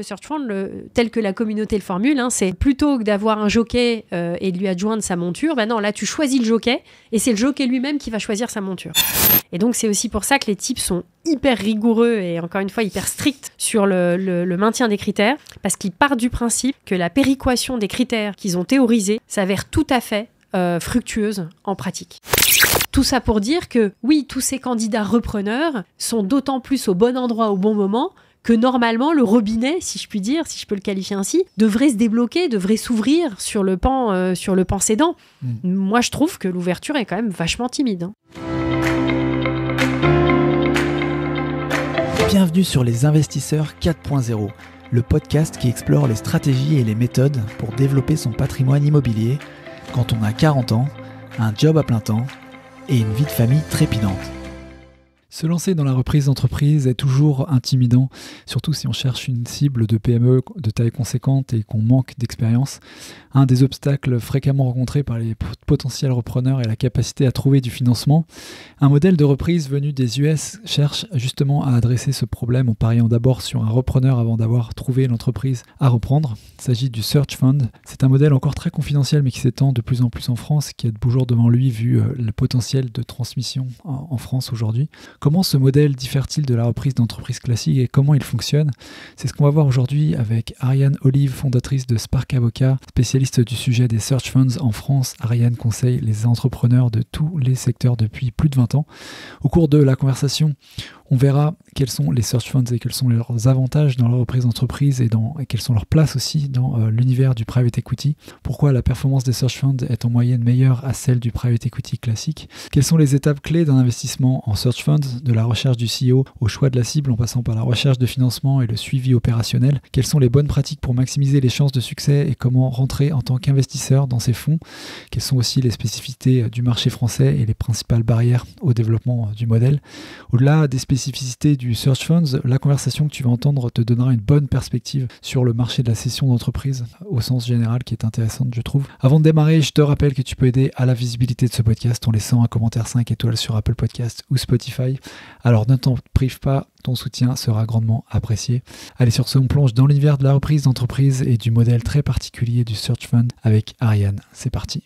le search fund, le, tel que la communauté le formule, hein, c'est plutôt que d'avoir un jockey euh, et de lui adjoindre sa monture, ben non, là tu choisis le jockey et c'est le jockey lui-même qui va choisir sa monture. Et donc c'est aussi pour ça que les types sont hyper rigoureux et encore une fois hyper stricts sur le, maintien des critères, parce qu'ils partent du principe que la péréquation des critères qu'ils ont théorisés s'avère tout à fait euh, fructueuse en pratique. Tout ça pour dire que oui, tous ces candidats repreneurs sont d'autant plus au bon endroit au bon moment que normalement le robinet, si je puis dire, si je peux le qualifier ainsi, devrait se débloquer, devrait s'ouvrir sur le pan, euh, sur le pan cédant. Mm. Moi, je trouve que l'ouverture est quand même vachement timide. Hein. Bienvenue sur Les Investisseurs 4.0, le podcast qui explore les stratégies et les méthodes pour développer son patrimoine immobilier quand on a 40 ans, un job à plein temps et une vie de famille trépidante. Se lancer dans la reprise d'entreprise est toujours intimidant, surtout si on cherche une cible de PME de taille conséquente et qu'on manque d'expérience un des obstacles fréquemment rencontrés par les potentiels repreneurs est la capacité à trouver du financement. Un modèle de reprise venu des US cherche justement à adresser ce problème en pariant d'abord sur un repreneur avant d'avoir trouvé l'entreprise à reprendre. Il s'agit du Search Fund. C'est un modèle encore très confidentiel mais qui s'étend de plus en plus en France et qui est toujours devant lui vu euh, le potentiel de transmission en France aujourd'hui. Comment ce modèle diffère-t-il de la reprise d'entreprise classique et comment il fonctionne C'est ce qu'on va voir aujourd'hui avec Ariane Olive, fondatrice de Spark Avocat, spécialiste Liste du sujet des search funds en France, Ariane conseille les entrepreneurs de tous les secteurs depuis plus de 20 ans. Au cours de la conversation, on verra quels sont les search funds et quels sont leurs avantages dans la reprise d'entreprise et, dans, quelles sont leurs places aussi dans euh, l'univers du private equity. Pourquoi la performance des search funds est en moyenne meilleure à celle du private equity classique. Quelles sont les étapes clés d'un investissement en search funds, de la recherche du CEO au choix de la cible en passant par la recherche de financement et le suivi opérationnel. Quelles sont les bonnes pratiques pour maximiser les chances de succès et comment rentrer en tant qu'investisseur dans ces fonds. Quelles sont aussi les spécificités euh, du marché français et les principales barrières au développement euh, du modèle. Au-delà des spécificités spécificité du Search Funds, la conversation que tu vas entendre te donnera une bonne perspective sur le marché de la session d'entreprise euh, au sens général qui est intéressante, je trouve. Avant de démarrer, je te rappelle que tu peux aider à la visibilité de ce podcast en laissant un commentaire 5 étoiles sur Apple Podcast ou Spotify. Alors ne t'en prive pas, ton soutien sera grandement apprécié. Allez, sur ce, on plonge dans l'univers de la reprise d'entreprise et du modèle très particulier du Search Fund avec Ariane. C'est parti.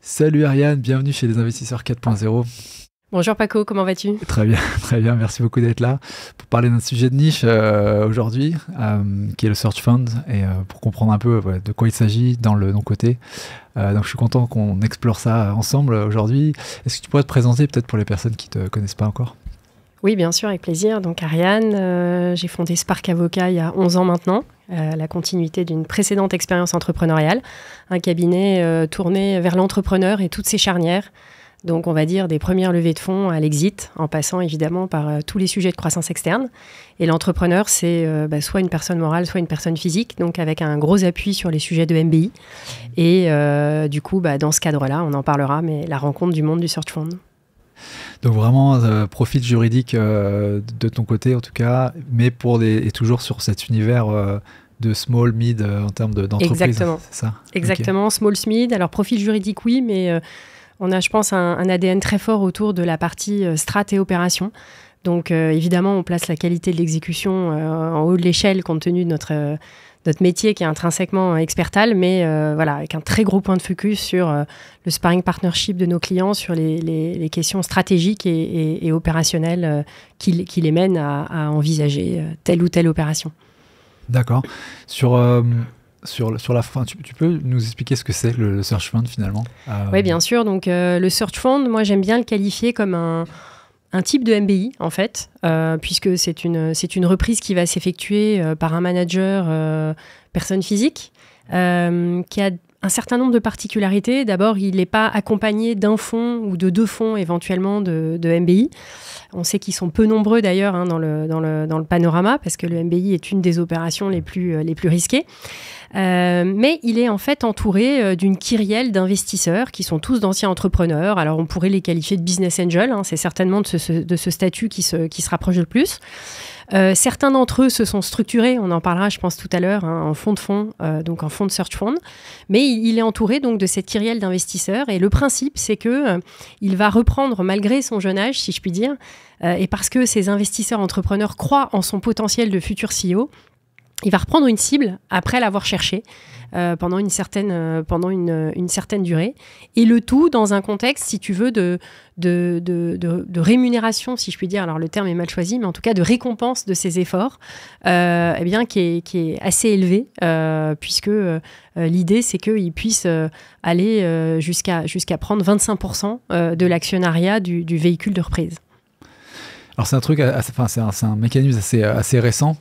Salut Ariane, bienvenue chez les investisseurs 4.0. Bonjour Paco, comment vas-tu Très bien, très bien, merci beaucoup d'être là pour parler d'un sujet de niche euh, aujourd'hui, euh, qui est le Search Fund, et euh, pour comprendre un peu de quoi il s'agit dans le non-côté. donc je suis content qu'on explore ça ensemble aujourd'hui. Est-ce que tu pourrais te présenter peut-être pour les personnes qui ne te connaissent pas encore oui, bien sûr, avec plaisir. Donc Ariane, j'ai fondé Spark Avocat il y a 11 ans maintenant, la continuité d'une précédente expérience entrepreneuriale, un cabinet tourné vers l'entrepreneur et toutes ses charnières, donc on va dire des premières levées de fonds à l'exit, en passant évidemment par euh, tous les sujets de croissance externe. Et l'entrepreneur, c'est euh, bah, soit une personne morale, soit une personne physique, donc avec un gros appui sur les sujets de MBI. Et euh, du coup, bah, dans ce cadre-là, on en parlera, mais la rencontre du monde du search fund. Donc vraiment, profil juridique de ton côté en tout cas, mais pour toujours sur cet univers de small, mid en termes d'entreprise. Exactement. Ça Exactement, small, mid. Alors profil juridique oui, mais on a, je pense, un, ADN très fort autour de la partie euh, strat et opération. Donc euh, évidemment, on place la qualité de l'exécution euh, en haut de l'échelle compte tenu de notre, métier qui est intrinsèquement expertal, mais voilà, avec un très gros point de focus sur le sparring partnership de nos clients, sur les, questions stratégiques et, opérationnelles qui, les mènent à, à envisager telle ou telle opération. D'accord. Sur sur, la fin, tu, peux nous expliquer ce que c'est le, search fund finalement euh, Oui, bien sûr. Donc, euh, le search fund, moi j'aime bien le qualifier comme un, type de MBI en fait, euh, puisque c'est une, une reprise qui va s'effectuer par un manager personne physique qui a un certain nombre de particularités. D'abord, il n'est pas accompagné d'un fonds ou de deux fonds éventuellement de, MBI. On sait qu'ils sont peu nombreux d'ailleurs hein, dans, le, dans, le, dans, le, panorama parce que le MBI est une des opérations les plus, les plus risquées. Euh, mais il est en fait entouré euh, d'une kyrielle d'investisseurs qui sont tous d'anciens entrepreneurs. Alors on pourrait les qualifier de business angels, hein, c'est certainement de ce, de ce statut qui se, qui se rapproche le plus. Euh, certains d'entre eux se sont structurés, on en parlera je pense tout à l'heure, hein, en fonds de fonds, euh, donc en fonds de search fund, mais il, est entouré donc de cette kyrielle d'investisseurs et le principe c'est que il va reprendre malgré son jeune âge si je puis dire, et parce que ces investisseurs entrepreneurs croient en son potentiel de futur CEO, il va reprendre une cible après l'avoir cherchée euh, pendant une certaine euh, pendant une, certaine durée et le tout dans un contexte si tu veux de de, rémunération si je puis dire alors le terme est mal choisi mais en tout cas de récompense de ses efforts euh, eh bien qui est, assez élevé puisque l'idée c'est qu'il puisse aller jusqu'à jusqu'à prendre 25% de l'actionnariat du, du véhicule de reprise alors c'est un truc, enfin c'est un, un, mécanisme assez, assez récent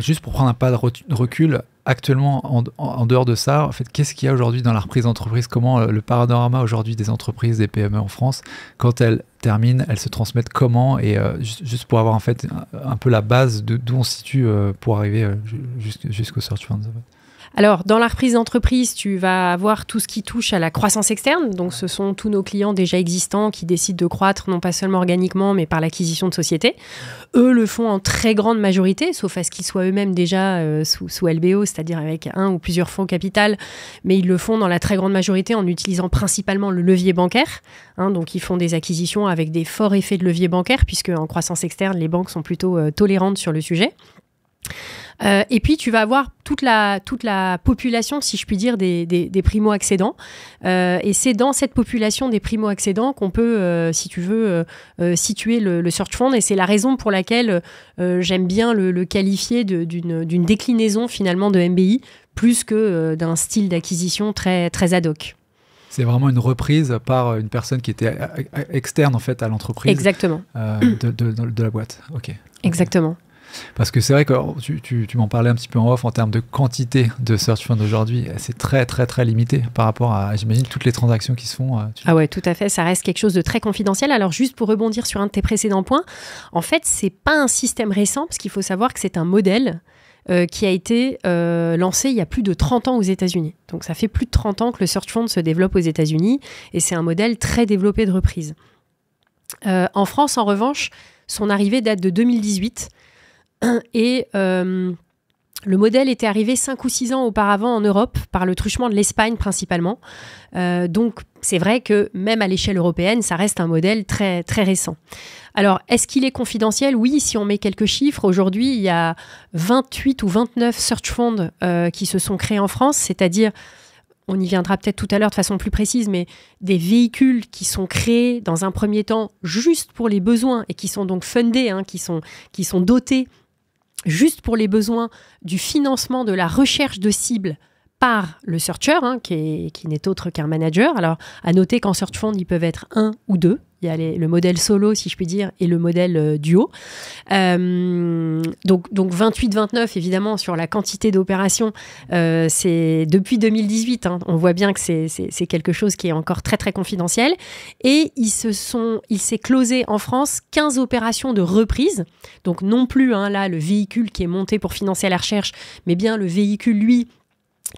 juste pour prendre un pas de recul, actuellement, en, dehors de ça, en fait, qu'est-ce qu'il y a aujourd'hui dans la reprise d'entreprise Comment euh, le panorama aujourd'hui des entreprises, des PME en France, quand elles terminent, elles se transmettent comment Et euh, juste pour avoir en fait un, peu la base d'où on se situe euh, pour arriver jusqu'au search funds. Alors, dans la reprise d'entreprise, tu vas avoir tout ce qui touche à la croissance externe. Donc, ce sont tous nos clients déjà existants qui décident de croître, non pas seulement organiquement, mais par l'acquisition de sociétés. Eux le font en très grande majorité, sauf à ce qu'ils soient eux-mêmes déjà euh, sous, sous, LBO, c'est-à-dire avec un ou plusieurs fonds capital. Mais ils le font dans la très grande majorité en utilisant principalement le levier bancaire. Hein. donc, ils font des acquisitions avec des forts effets de levier bancaire, puisque en croissance externe, les banques sont plutôt euh, tolérantes sur le sujet. Euh, et puis, tu vas avoir toute la, toute la population, si je puis dire, des, des, des primo-accédants. Euh, et c'est dans cette population des primo-accédants qu'on peut, euh, si tu veux, situer le, search fund. Et c'est la raison pour laquelle j'aime bien le, qualifier d'une déclinaison finalement de MBI, plus que d'un style d'acquisition très, très ad hoc. C'est vraiment une reprise par une personne qui était externe en fait à l'entreprise. Exactement. de, de, la boîte. Ok. Exactement. Parce que c'est vrai que oh, tu, m'en parlais un petit peu en off en termes de quantité de search funds aujourd'hui. C'est très, très, très limité par rapport à, j'imagine, toutes les transactions qui se font. Euh, ah ouais, tout à fait. Ça reste quelque chose de très confidentiel. Alors, juste pour rebondir sur un de tes précédents points, en fait, c'est pas un système récent parce qu'il faut savoir que c'est un modèle. Euh, qui a été euh, lancé il y a plus de 30 ans aux États-Unis. Donc ça fait plus de 30 ans que le search fund se développe aux États-Unis et c'est un modèle très développé de reprise. en France, en revanche, son arrivée date de 2018 et euh, le modèle était arrivé 5 ou 6 ans auparavant en Europe, par le truchement de l'Espagne principalement. Euh, donc c'est vrai que même à l'échelle européenne, ça reste un modèle très, très récent. Alors, est-ce qu'il est confidentiel Oui, si on met quelques chiffres, aujourd'hui, il y a 28 ou 29 search funds euh, qui se sont créés en France, c'est-à-dire on y viendra peut-être tout à l'heure de façon plus précise, mais des véhicules qui sont créés dans un premier temps juste pour les besoins et qui sont donc fundés, hein, qui, sont, qui sont dotés juste pour les besoins du financement de la recherche de cibles par le searcher, hein, qui, n'est autre qu'un manager. Alors, à noter qu'en search fund, ils peuvent être un ou deux. Il y a le modèle solo, si je puis dire, et le modèle euh, duo. Euh, donc, donc 28-29, évidemment, sur la quantité d'opérations, euh, c'est depuis 2018. Hein. on voit bien que c'est quelque chose qui est encore très, très confidentiel. Et ils se sont, il s'est closé en France 15 opérations de reprise. Donc, non plus, hein, là, le véhicule qui est monté pour financer la recherche, mais bien le véhicule, lui,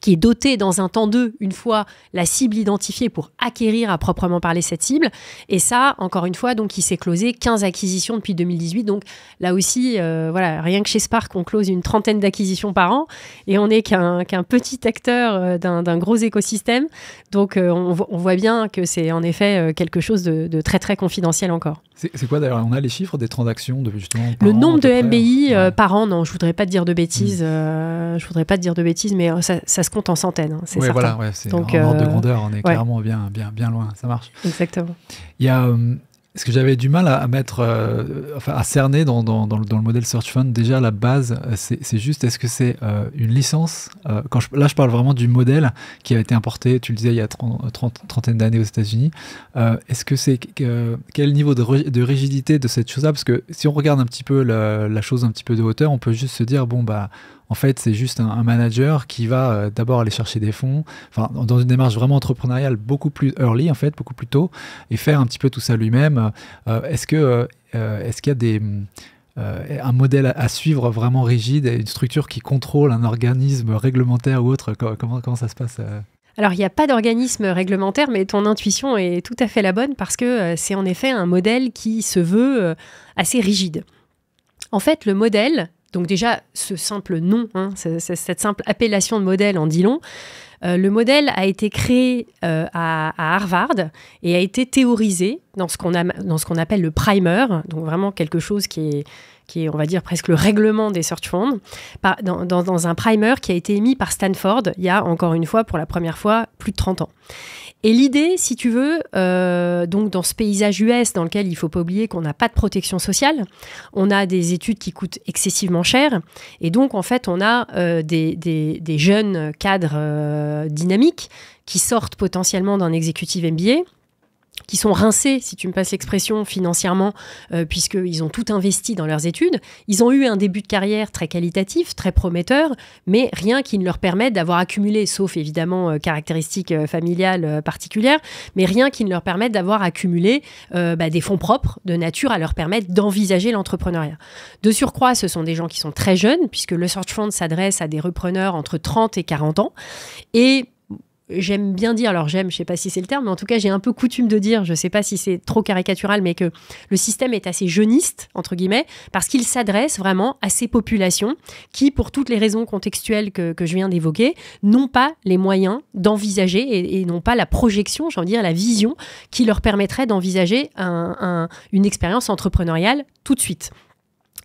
qui est doté dans un temps d'eux, une fois la cible identifiée pour acquérir à proprement parler cette cible. Et ça, encore une fois, donc il s'est closé 15 acquisitions depuis 2018. Donc là aussi, euh, voilà, rien que chez Spark, on close une trentaine d'acquisitions par an et on n'est qu'un petit acteur euh, d'un gros écosystème. Donc euh, on, on, voit bien que c'est en effet quelque chose de, de, très très confidentiel encore. C'est quoi d'ailleurs On a les chiffres des transactions de Le nombre de MBI hein? par an, non, je voudrais pas te dire de bêtises, mmh. je voudrais pas te dire de bêtises, mais ça ça se compte en centaines, hein, c'est certain. Voilà, Donc, ordre de euh, grandeur, on est clairement bien, bien, bien loin, ça marche. Exactement. Il y a euh, ce que j'avais du mal à, mettre, euh, enfin, à cerner dans, le, modèle Search Fund, déjà la base, c'est, juste est-ce que c'est une licence quand Là, je parle vraiment du modèle qui a été importé, tu le disais, il y a 30, trentaine d'années aux États-Unis. est-ce que c'est. quel niveau de, rigidité de cette chose-là Parce que si on regarde un petit peu la, la, chose un petit peu de hauteur, on peut juste se dire bon, bah, en fait, c'est juste un, manager qui va euh, d'abord aller chercher des fonds, enfin, dans une démarche vraiment entrepreneuriale beaucoup plus early, en fait, beaucoup plus tôt, et faire un petit peu tout ça lui-même. Euh, est-ce que euh, est-ce qu'il y a des. un modèle à suivre vraiment rigide, une structure qui contrôle un organisme réglementaire ou autre Comment, comment ça se passe alors, il n'y a pas d'organisme réglementaire, mais ton intuition est tout à fait la bonne parce que c'est en effet un modèle qui se veut assez rigide. En fait, le modèle, donc déjà, ce simple nom, hein, cette simple appellation de modèle en dit long. Euh, le modèle a été créé euh, à, Harvard et a été théorisé dans ce qu'on appelle le primer, donc vraiment quelque chose qui est, qui est, on va dire, presque le règlement des search funds, dans, dans, un primer qui a été émis par Stanford il y a, encore une fois, pour la première fois, plus de 30 ans. Et l'idée, si tu veux, euh, donc dans ce paysage US dans lequel il faut pas oublier qu'on n'a pas de protection sociale, on a des études qui coûtent excessivement cher, et donc en fait on a euh, des, jeunes cadres euh, dynamiques qui sortent potentiellement d'un exécutif MBA qui sont rincés, si tu me passes l'expression, financièrement, euh, puisqu'ils ont tout investi dans leurs études. Ils ont eu un début de carrière très qualitatif, très prometteur, mais rien qui ne leur permette d'avoir accumulé, sauf évidemment euh, caractéristiques euh, familiales particulières, mais rien qui ne leur permette d'avoir accumulé bah, des fonds propres de nature à leur permettre d'envisager l'entrepreneuriat. De surcroît, ce sont des gens qui sont très jeunes, puisque le Search Fund s'adresse à des repreneurs entre 30 et 40 ans. Et j'aime bien dire, alors j'aime, je sais pas si c'est le terme, mais en tout cas j'ai un peu coutume de dire, je sais pas si c'est trop caricatural, mais que le système est assez jeuniste, entre guillemets, parce qu'il s'adresse vraiment à ces populations qui, pour toutes les raisons contextuelles que, je viens d'évoquer, n'ont pas les moyens d'envisager et, n'ont pas la projection, j'ai envie de dire, la vision qui leur permettrait d'envisager une expérience entrepreneuriale tout de suite.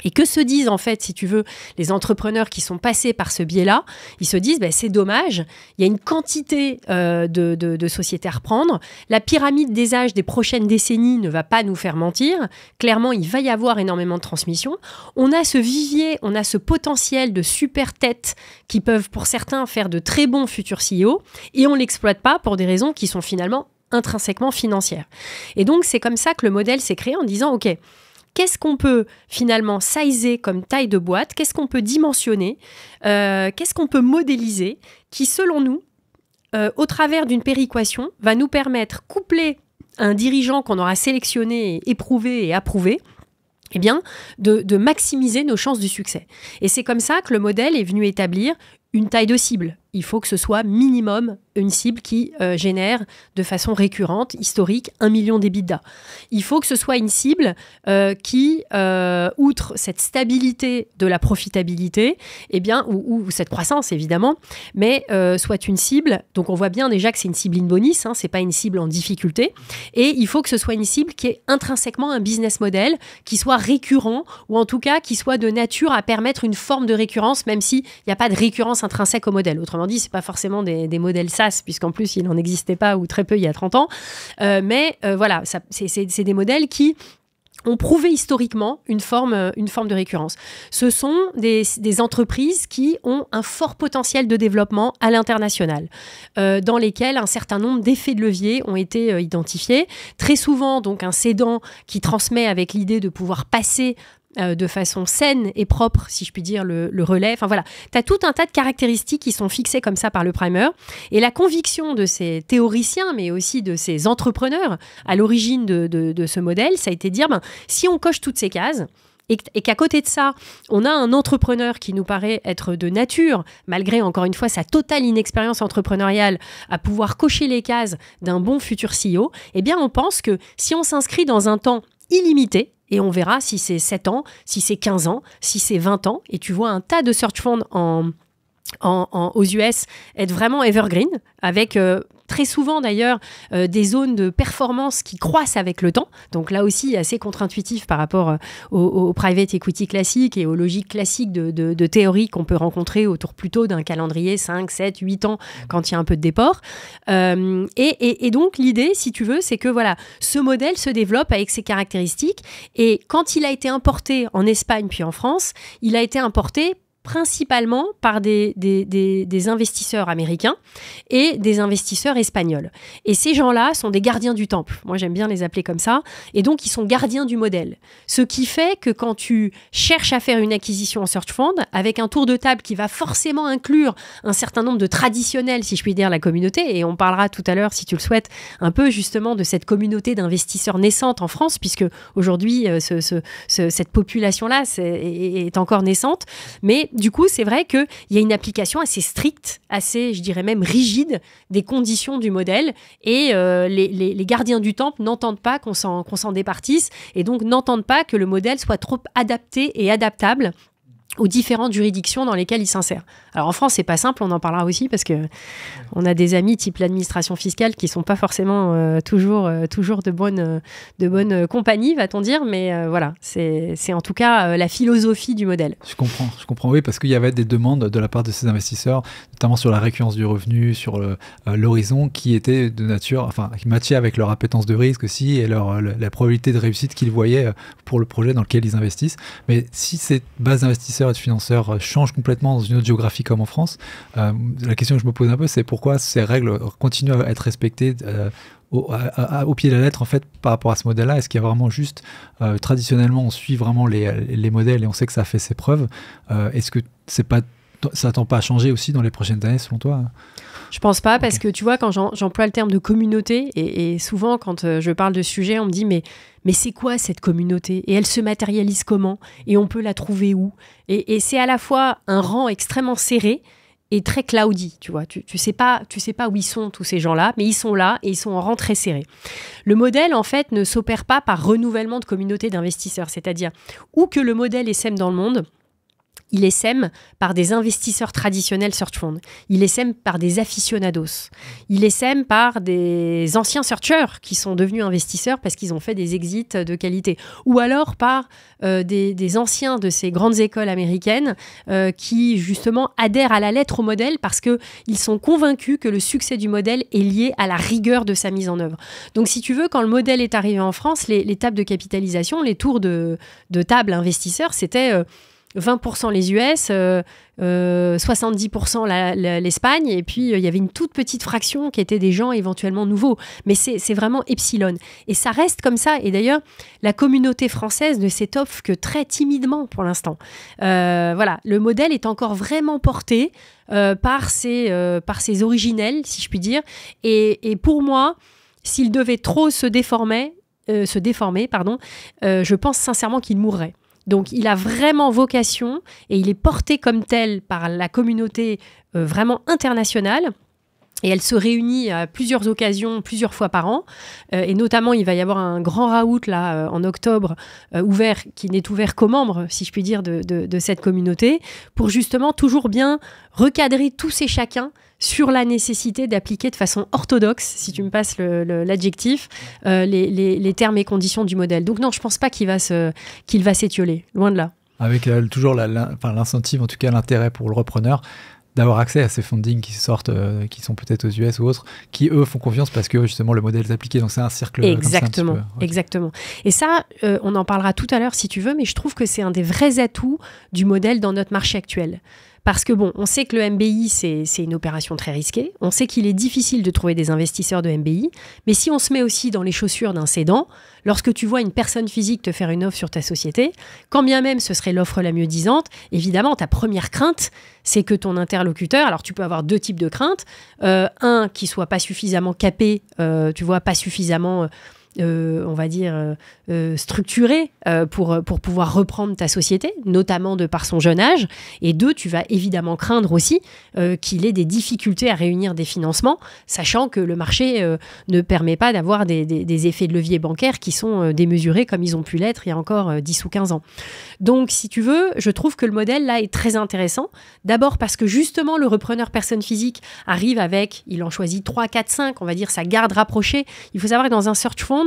Et que se disent en fait, si tu veux, les entrepreneurs qui sont passés par ce biais-là Ils se disent, ben, c'est dommage, il y a une quantité euh, de, de, sociétés à reprendre, la pyramide des âges des prochaines décennies ne va pas nous faire mentir, clairement il va y avoir énormément de transmission, on a ce vivier, on a ce potentiel de super têtes qui peuvent pour certains faire de très bons futurs CEO, et on ne l'exploite pas pour des raisons qui sont finalement intrinsèquement financières. Et donc c'est comme ça que le modèle s'est créé en disant, OK, qu'est-ce qu'on peut finalement sizer comme taille de boîte, qu'est-ce qu'on peut dimensionner, euh, qu'est-ce qu'on peut modéliser, qui selon nous, euh, au travers d'une péréquation, va nous permettre, couplé un dirigeant qu'on aura sélectionné, éprouvé et approuvé, et eh bien, de, de maximiser nos chances de succès. Et c'est comme ça que le modèle est venu établir une taille de cible, il faut que ce soit minimum une cible qui euh, génère de façon récurrente, historique, un million d'EBITDA. Il faut que ce soit une cible euh, qui, euh, outre cette stabilité de la profitabilité, eh bien, ou, cette croissance évidemment, mais soit une cible, donc on voit bien déjà que c'est une cible in bonus, hein, c'est pas une cible en difficulté, et il faut que ce soit une cible qui est intrinsèquement un business model, qui soit récurrent, ou en tout cas qui soit de nature à permettre une forme de récurrence, même s'il n'y a pas de récurrence intrinsèque au modèle. Autrement dit, c'est pas forcément des, modèles SAS, puisqu'en plus, il n'en existait pas ou très peu il y a 30 ans. Euh, mais euh, voilà, c'est des modèles qui ont prouvé historiquement une forme, une forme de récurrence. Ce sont des, entreprises qui ont un fort potentiel de développement à l'international, euh, dans lesquelles un certain nombre d'effets de levier ont été identifiés. Très souvent, donc, un cédant qui transmet avec l'idée de pouvoir passer euh, de façon saine et propre, si je puis dire, le, relais. Enfin voilà, tu as tout un tas de caractéristiques qui sont fixées comme ça par le primer. Et la conviction de ces théoriciens, mais aussi de ces entrepreneurs à l'origine de, ce modèle, ça a été de dire, ben, si on coche toutes ces cases, et qu'à côté de ça, on a un entrepreneur qui nous paraît être de nature, malgré encore une fois sa totale inexpérience entrepreneuriale, à pouvoir cocher les cases d'un bon futur CEO, eh bien on pense que si on s'inscrit dans un temps illimité, et on verra si c'est 7 ans, si c'est 15 ans, si c'est 20 ans. Et tu vois un tas de search funds en aux US être vraiment evergreen, avec euh, très souvent d'ailleurs euh, des zones de performance qui croissent avec le temps. Donc là aussi, assez contre-intuitif par rapport euh, au, private equity classique et aux logiques classiques de, théorie qu'on peut rencontrer autour plutôt d'un calendrier 5, 7, 8 ans quand il y a un peu de déport. Et, et, donc l'idée, si tu veux, c'est que voilà, ce modèle se développe avec ses caractéristiques et quand il a été importé en Espagne puis en France, il a été importé principalement par des, des, investisseurs américains et des investisseurs espagnols. Et ces gens-là sont des gardiens du temple. Moi, j'aime bien les appeler comme ça. Et donc, ils sont gardiens du modèle. Ce qui fait que quand tu cherches à faire une acquisition en search fund, avec un tour de table qui va forcément inclure un certain nombre de traditionnels, si je puis dire, la communauté, et on parlera tout à l'heure, si tu le souhaites, un peu justement de cette communauté d'investisseurs naissante en France, puisque aujourd'hui, euh, ce, cette population-là est, est encore naissante. Mais du coup, c'est vrai qu'il y a une application assez stricte, assez, je dirais même rigide, des conditions du modèle. Et euh, les, gardiens du temple n'entendent pas qu'on s'en départisse et donc n'entendent pas que le modèle soit trop adapté et adaptable aux différentes juridictions dans lesquelles ils s'insèrent. Alors en France, c'est pas simple, on en parlera aussi parce que on a des amis type l'administration fiscale qui sont pas forcément euh, toujours euh, toujours de bonne euh, de bonne compagnie, va-t-on dire, mais voilà, c'est en tout cas la philosophie du modèle. Je comprends, je comprends oui parce qu'il y avait des demandes de la part de ces investisseurs, notamment sur la récurrence du revenu, sur l'horizon qui était de nature enfin qui matchait avec leur appétence de risque aussi et leur la probabilité de réussite qu'ils voyaient pour le projet dans lequel ils investissent. Mais si ces bases d'investisseurs et de financeurs euh, changent complètement dans une autre géographie comme en France, euh, la question que je me pose un peu, c'est pourquoi ces règles continuent à être respectées euh, au, pied de la lettre en fait par rapport à ce modèle-là Est-ce qu'il y a vraiment juste traditionnellement on suit vraiment les, modèles et on sait que ça a fait ses preuves Est-ce que c'est pas ça tend pas à changer aussi dans les prochaines années selon toi je pense pas parce que tu vois quand j'emploie le terme de communauté et, et souvent quand je parle de sujet on me dit mais mais c'est quoi cette communauté Et elle se matérialise comment Et on peut la trouver où Et, c'est à la fois un rang extrêmement serré et très cloudy, tu vois. Tu, sais pas, tu sais pas où ils sont tous ces gens-là, mais ils sont là et ils sont en rang très serré. Le modèle, en fait, ne s'opère pas par renouvellement de communauté d'investisseurs, c'est-à-dire où que le modèle est sème dans le monde, il est sème par des investisseurs traditionnels search funds. Il est sème par des aficionados. Il est sème par des anciens searchers qui sont devenus investisseurs parce qu'ils ont fait des exits de qualité. Ou alors par euh, des, anciens de ces grandes écoles américaines euh, qui, justement, adhèrent à la lettre au modèle parce que ils sont convaincus que le succès du modèle est lié à la rigueur de sa mise en œuvre. Donc, si tu veux, quand le modèle est arrivé en France, les, tables de capitalisation, les tours de, table investisseurs, c'était... Euh, 20% les US, 70% euh, euh, l'Espagne, et puis euh, il y avait une toute petite fraction qui étaient des gens éventuellement nouveaux. Mais c'est vraiment epsilon. Et ça reste comme ça. Et d'ailleurs, la communauté française ne s'étoffe que très timidement pour l'instant. voilà, le modèle est encore vraiment porté par, ses, par ses originels, si je puis dire. Et, pour moi, s'il devait trop se déformer, se déformer pardon, je pense sincèrement qu'il mourrait. Donc il a vraiment vocation et il est porté comme tel par la communauté euh, vraiment internationale. Et elle se réunit à plusieurs occasions, plusieurs fois par an. Euh, et notamment, il va y avoir un grand raout là euh, en octobre ouvert, qui n'est ouvert qu'aux membres, si je puis dire, de, cette communauté, pour justement toujours bien recadrer tous et chacun sur la nécessité d'appliquer de façon orthodoxe, si tu me passes l'adjectif, euh, les, termes et conditions du modèle. Donc non, je pense pas qu'il va s'étioler, loin de là. Avec euh, toujours l'incentive, en tout cas l'intérêt pour le repreneur, d'avoir accès à ces fundings qui sortent, euh, qui sont peut-être aux US ou autres, qui eux font confiance parce que justement le modèle est appliqué. Donc c'est un cercle. Exactement, exactement. Et ça, on en parlera tout à l'heure si tu veux, mais je trouve que c'est un des vrais atouts du modèle dans notre marché actuel. Parce que bon, on sait que le MBI, c'est une opération très risquée. On sait qu'il est difficile de trouver des investisseurs de MBI. Mais si on se met aussi dans les chaussures d'un cédant, lorsque tu vois une personne physique te faire une offre sur ta société, quand bien même ce serait l'offre la mieux disante, évidemment, ta première crainte, c'est que ton interlocuteur, alors tu peux avoir deux types de craintes. Euh, un, qui soit pas suffisamment capé, euh, tu vois, pas suffisamment... Euh, euh, on va dire, euh, euh, structuré pour, pour pouvoir reprendre ta société, notamment de par son jeune âge. Et deux, tu vas évidemment craindre aussi qu'il ait des difficultés à réunir des financements, sachant que le marché ne permet pas d'avoir des, des, effets de levier bancaire qui sont démesurés comme ils ont pu l'être il y a encore 10 ou 15 ans. Donc, si tu veux, je trouve que le modèle là est très intéressant. D'abord parce que justement, le repreneur personne physique arrive avec, il en choisit 3, 4, 5, on va dire, sa garde rapprochée. Il faut savoir que dans un search fund,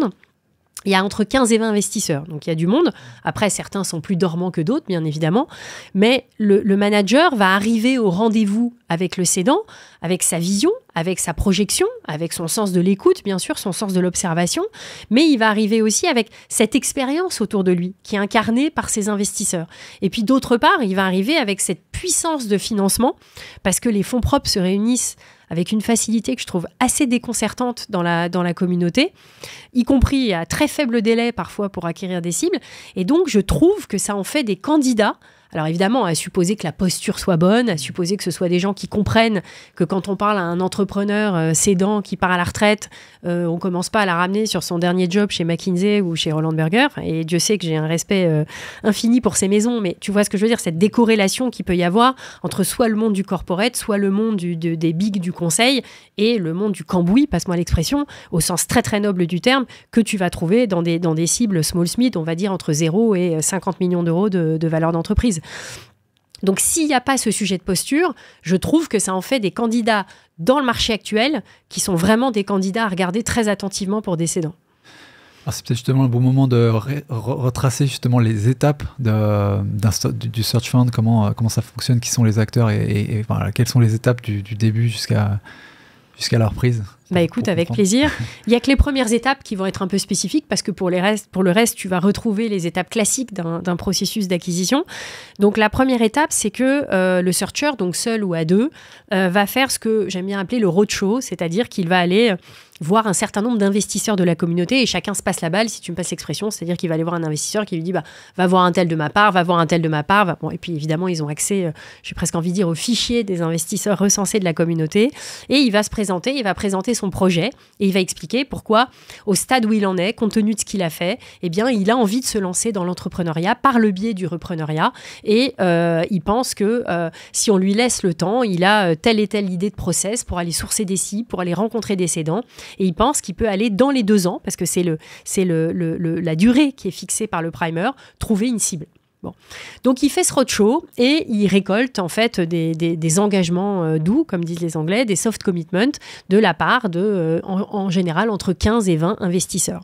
il y a entre 15 et 20 investisseurs, donc il y a du monde. Après, certains sont plus dormants que d'autres, bien évidemment. Mais le, le manager va arriver au rendez-vous avec le cédant, avec sa vision, avec sa projection, avec son sens de l'écoute, bien sûr, son sens de l'observation. Mais il va arriver aussi avec cette expérience autour de lui, qui est incarnée par ses investisseurs. Et puis d'autre part, il va arriver avec cette puissance de financement, parce que les fonds propres se réunissent avec une facilité que je trouve assez déconcertante dans la, dans la communauté, y compris à très faible délai parfois pour acquérir des cibles. Et donc, je trouve que ça en fait des candidats alors évidemment, à supposer que la posture soit bonne, à supposer que ce soit des gens qui comprennent que quand on parle à un entrepreneur euh, cédant qui part à la retraite, euh, on commence pas à la ramener sur son dernier job chez McKinsey ou chez Roland Berger. Et Dieu sait que j'ai un respect euh, infini pour ces maisons, mais tu vois ce que je veux dire, cette décorrélation qui peut y avoir entre soit le monde du corporate, soit le monde des bigs du conseil et le monde du cambouis, passe-moi l'expression, au sens très très noble du terme, que tu vas trouver dans des, dans des cibles small smith, on va dire entre 0 et 50 millions d'euros de valeur d'entreprise. Donc s'il n'y a pas ce sujet de posture, je trouve que ça en fait des candidats dans le marché actuel qui sont vraiment des candidats à regarder très attentivement pour des ah, C'est peut-être justement le bon moment de retracer justement les étapes du, search fund, comment, euh, comment ça fonctionne, qui sont les acteurs et, quelles sont les étapes du, du début jusqu'à jusqu'à la reprise. Bah écoute, avec plaisir. Il n'y a que les premières étapes qui vont être un peu spécifiques parce que pour, les restes, pour le reste, tu vas retrouver les étapes classiques d'un processus d'acquisition. Donc la première étape, c'est que euh, le searcher, donc seul ou à deux, euh, va faire ce que j'aime bien appeler le roadshow, c'est-à-dire qu'il va aller voir un certain nombre d'investisseurs de la communauté et chacun se passe la balle, si tu me passes l'expression, c'est-à-dire qu'il va aller voir un investisseur qui lui dit bah, va voir un tel de ma part, va voir un tel de ma part. Bon, et puis évidemment, ils ont accès, euh, j'ai presque envie de dire, au fichier des investisseurs recensés de la communauté et il va se présenter, il va présenter son projet et il va expliquer pourquoi, au stade où il en est, compte tenu de ce qu'il a fait, eh bien, il a envie de se lancer dans l'entrepreneuriat par le biais du repreneuriat et euh, il pense que euh, si on lui laisse le temps, il a telle et telle idée de process pour aller sourcer des cibles, pour aller rencontrer des cédants et il pense qu'il peut aller dans les deux ans, parce que c'est la durée qui est fixée par le primer, trouver une cible. Donc il fait ce roadshow et il récolte en fait des, engagements euh, doux, comme disent les Anglais, des soft commitments de la part de, euh, en général, entre 15 et 20 investisseurs.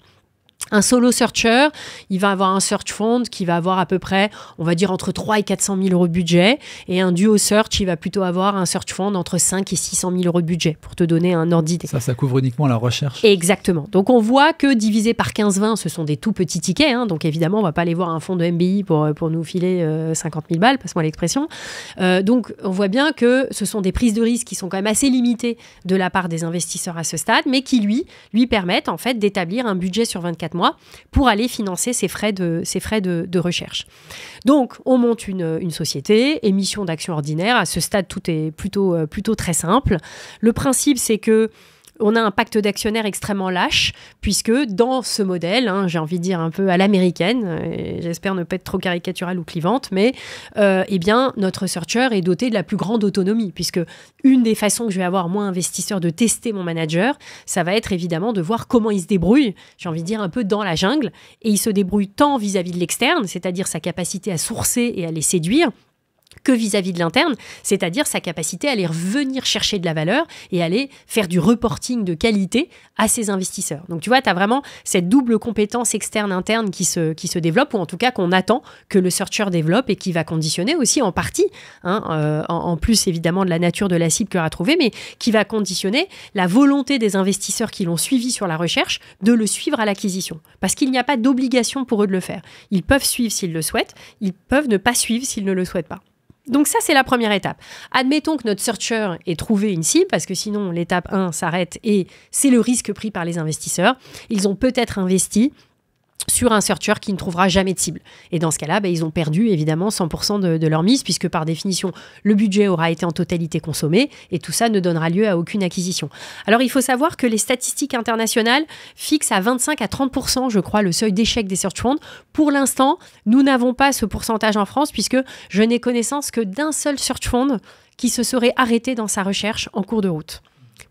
Un solo searcher, il va avoir un search fund qui va avoir à peu près, on va dire, entre 3 et 400 000 euros de budget. Et un duo search, il va plutôt avoir un search fund entre 5 et 600 000 euros de budget, pour te donner un ordre d'idée. Ça, ça couvre uniquement la recherche. Exactement. Donc, on voit que divisé par 15-20, ce sont des tout petits tickets. Hein. donc, évidemment, on va pas aller voir un fonds de MBI pour, euh, pour nous filer 50 euh, 000 balles, passe-moi l'expression. Euh, donc, on voit bien que ce sont des prises de risque qui sont quand même assez limitées de la part des investisseurs à ce stade, mais qui, lui, lui permettent, en fait, d'établir un budget sur 24 mois pour aller financer ses frais de, frais recherche. Donc, on monte une, société, émission d'action ordinaire. À ce stade, tout est plutôt, euh, plutôt très simple. Le principe, c'est que on a un pacte d'actionnaires extrêmement lâche, puisque dans ce modèle, hein, j'ai envie de dire un peu à l'américaine, j'espère ne pas être trop caricaturale ou clivante, mais euh, eh bien, notre searcher est doté de la plus grande autonomie, puisque une des façons que je vais avoir, moi, investisseur, de tester mon manager, ça va être évidemment de voir comment il se débrouille, j'ai envie de dire un peu dans la jungle, et il se débrouille tant vis à -vis de l'externe, c'est-à-dire sa capacité à sourcer et à les séduire, que vis-à-vis de l'interne, c'est-à-dire sa capacité à aller revenir chercher de la valeur et aller faire du reporting de qualité à ses investisseurs. Donc tu vois, tu as vraiment cette double compétence externe-interne qui se, qui se développe, ou en tout cas qu'on attend que le searcher développe et qui va conditionner aussi en partie, hein, euh, en, plus évidemment de la nature de la cible qu'il aura trouvée, mais qui va conditionner la volonté des investisseurs qui l'ont suivi sur la recherche de le suivre à l'acquisition. Parce qu'il n'y a pas d'obligation pour eux de le faire. Ils peuvent suivre s'ils le souhaitent, ils peuvent ne pas suivre s'ils ne le souhaitent pas. Donc ça, c'est la première étape. Admettons que notre searcher ait trouvé une cible, parce que sinon l'étape 1 s'arrête et c'est le risque pris par les investisseurs. Ils ont peut-être investi, sur un searcher qui ne trouvera jamais de cible. Et dans ce cas-là, bah, ils ont perdu évidemment 100% de, de, leur mise, puisque par définition, le budget aura été en totalité consommé, et tout ça ne donnera lieu à aucune acquisition. Alors il faut savoir que les statistiques internationales fixent à 25 à 30%, je crois, le seuil d'échec des search funds. Pour l'instant, nous n'avons pas ce pourcentage en France, puisque je n'ai connaissance que d'un seul search fund qui se serait arrêté dans sa recherche en cours de route.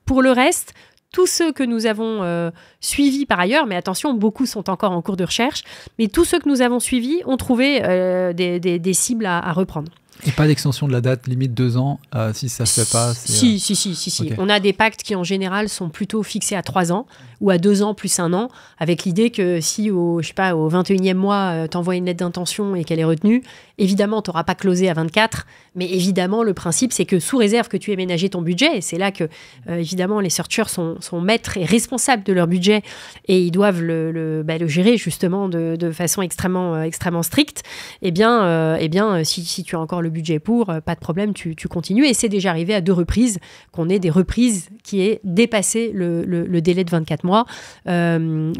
Pour le reste, tous ceux que nous avons euh, suivis par ailleurs, mais attention, beaucoup sont encore en cours de recherche, mais tous ceux que nous avons suivis ont trouvé euh, des, cibles à, reprendre. Et pas d'extension de la date, limite deux ans, euh, si ça se fait pas. Si, si, si, si, si. On a des pactes qui, en général, sont plutôt fixés à trois ans ou à deux ans plus un an, avec l'idée que si, au, je sais pas, au 21e mois, euh, t'envoies une lettre d'intention et qu'elle est retenue, évidemment, tu t'auras pas closé à 24, mais évidemment, le principe, c'est que sous réserve que tu aies ménagé ton budget, et c'est là que, euh, évidemment, les searchers sont, maîtres et responsables de leur budget, et ils doivent le, le, bah, gérer justement de, façon extrêmement, euh, extrêmement stricte, eh bien, euh, eh bien si, tu as encore le budget pour, pas de problème, tu, continues. Et c'est déjà arrivé à deux reprises qu'on ait des reprises qui aient dépassé le, le délai de 24 mois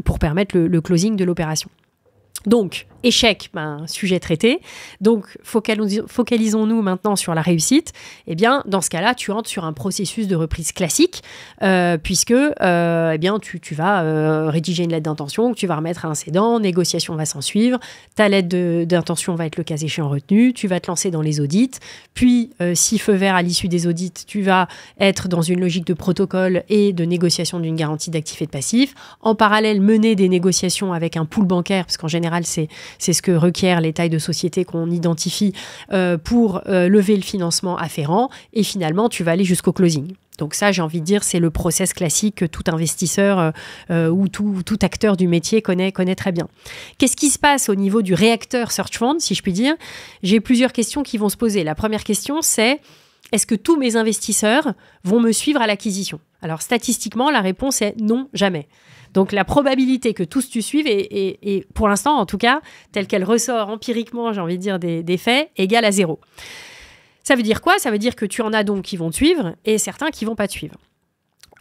pour permettre le closing de l'opération. Donc, échec, ben, sujet traité. Donc, focalisons-nous maintenant sur la réussite. Eh bien, dans ce cas-là, tu entres sur un processus de reprise classique, euh, puisque euh, eh bien, tu, vas euh, rédiger une lettre d'intention tu vas remettre un cédant, négociation va s'en suivre, ta lettre d'intention va être le cas échéant retenue, tu vas te lancer dans les audits, puis, si feu vert à l'issue des audits, tu vas être dans une logique de protocole et de négociation d'une garantie d'actifs et de passifs. En parallèle, mener des négociations avec un pool bancaire, parce qu'en général, c'est c'est ce que requièrent les tailles de société qu'on identifie euh, pour euh, lever le financement afférent. Et finalement, tu vas aller jusqu'au closing. Donc ça, j'ai envie de dire, c'est le process classique que tout investisseur euh, ou tout, acteur du métier connaît, connaît très bien. Qu'est-ce qui se passe au niveau du réacteur Search Fund, si je puis dire J'ai plusieurs questions qui vont se poser. La première question, c'est est-ce que tous mes investisseurs vont me suivre à l'acquisition Alors statistiquement, la réponse est non, jamais. Donc la probabilité que tous tu suives est, pour l'instant en tout cas, telle qu'elle ressort empiriquement, j'ai envie de dire, des, faits, égale à zéro. Ça veut dire quoi Ça veut dire que tu en as donc qui vont te suivre et certains qui vont pas te suivre.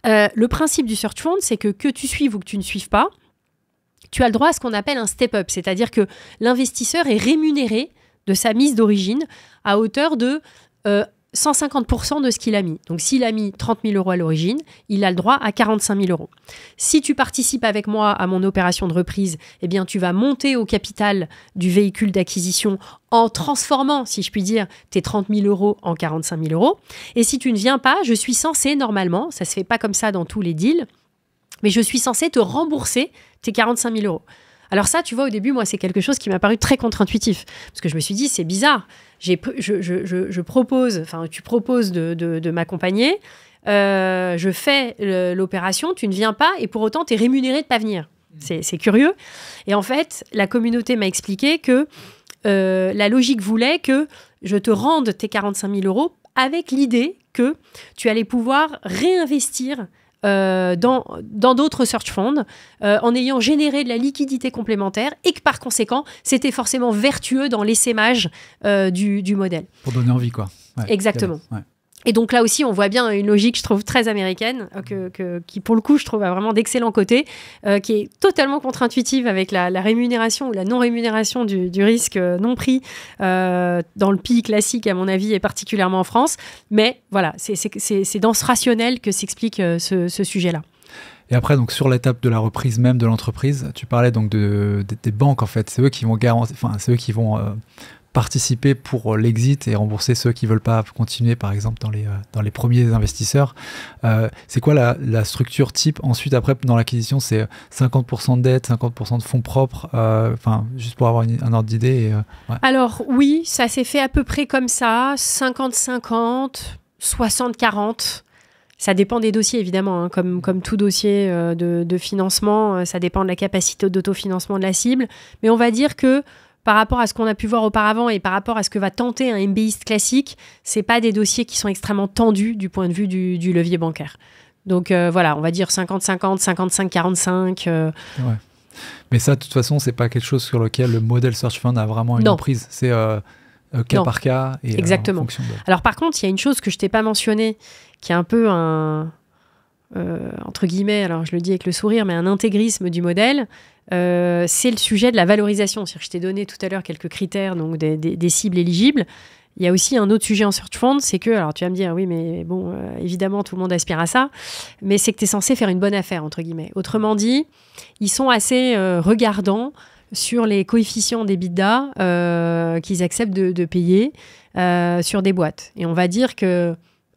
Euh, le principe du search fund, c'est que que tu suives ou que tu ne suives pas, tu as le droit à ce qu'on appelle un step-up, c'est-à-dire que l'investisseur est rémunéré de sa mise d'origine à hauteur de euh, 150% de ce qu'il a mis. Donc s'il a mis 30 000 euros à l'origine, il a le droit à 45 000 euros. Si tu participes avec moi à mon opération de reprise, eh bien tu vas monter au capital du véhicule d'acquisition en transformant, si je puis dire, tes 30 000 euros en 45 000 euros. Et si tu ne viens pas, je suis censé normalement, ça se fait pas comme ça dans tous les deals, mais je suis censé te rembourser tes 45 000 euros. Alors ça, tu vois, au début, moi, c'est quelque chose qui m'a paru très contre-intuitif, parce que je me suis dit, c'est bizarre je, propose, enfin, tu proposes de, m'accompagner, euh, je fais l'opération, tu ne viens pas, et pour autant, tu es rémunéré de pas venir. Mmh. C'est curieux. Et en fait, la communauté m'a expliqué que euh, la logique voulait que je te rende tes 45 000 euros avec l'idée que tu allais pouvoir réinvestir euh, dans d'autres search funds euh, en ayant généré de la liquidité complémentaire et que par conséquent, c'était forcément vertueux dans l'essaimage euh, du, modèle. Pour donner envie, quoi. Exactement. Et donc là aussi, on voit bien une logique, je trouve, très américaine, euh, que, qui pour le coup, je trouve a vraiment d'excellents côtés, euh, qui est totalement contre-intuitive avec la, rémunération ou la non-rémunération du, risque euh, non pris dans le pays classique, à mon avis, et particulièrement en France. Mais voilà, c'est dans ce rationnel que s'explique ce, sujet-là. Et après, donc sur l'étape de la reprise même de l'entreprise, tu parlais donc de, des banques en fait. C'est eux qui vont garantir, enfin c'est qui vont participer pour euh, l'exit et rembourser ceux qui ne veulent pas continuer, par exemple, dans les, euh, dans les premiers investisseurs. Euh, c'est quoi la, structure type Ensuite, après, dans l'acquisition, c'est 50% de dette, 50% de fonds propres, enfin, juste pour avoir un ordre d'idée. Alors, oui, ça s'est fait à peu près comme ça 50-50, 60-40. Ça dépend des dossiers, évidemment. Hein. Comme, mm. comme tout dossier de, financement, ça dépend de la capacité d'autofinancement de la cible. Mais on va dire que par rapport à ce qu'on a pu voir auparavant et par rapport à ce que va tenter un MBIiste classique, c'est pas des dossiers qui sont extrêmement tendus du point de vue du, levier bancaire. Donc euh, voilà, on va dire 50-50, 55-45. Euh. Mais ça, de toute façon, c'est pas quelque chose sur lequel le modèle search fund a vraiment une prise. C'est euh, cas par cas. Et, Exactement. Alors par contre, il y a une chose que je t'ai pas mentionnée, qui est un peu un entre guillemets, alors je le dis avec le sourire, mais un intégrisme du modèle, euh, c'est le sujet de la valorisation. Que je t'ai donné tout à l'heure quelques critères, donc des, cibles éligibles. Il y a aussi un autre sujet en search fund, c'est que, alors tu vas me dire, oui, mais bon, euh, évidemment, tout le monde aspire à ça, mais c'est que tu es censé faire une bonne affaire, entre guillemets. Autrement dit, ils sont assez euh, regardants sur les coefficients des bidas qu'ils acceptent de, de payer sur des boîtes. Et on va dire que,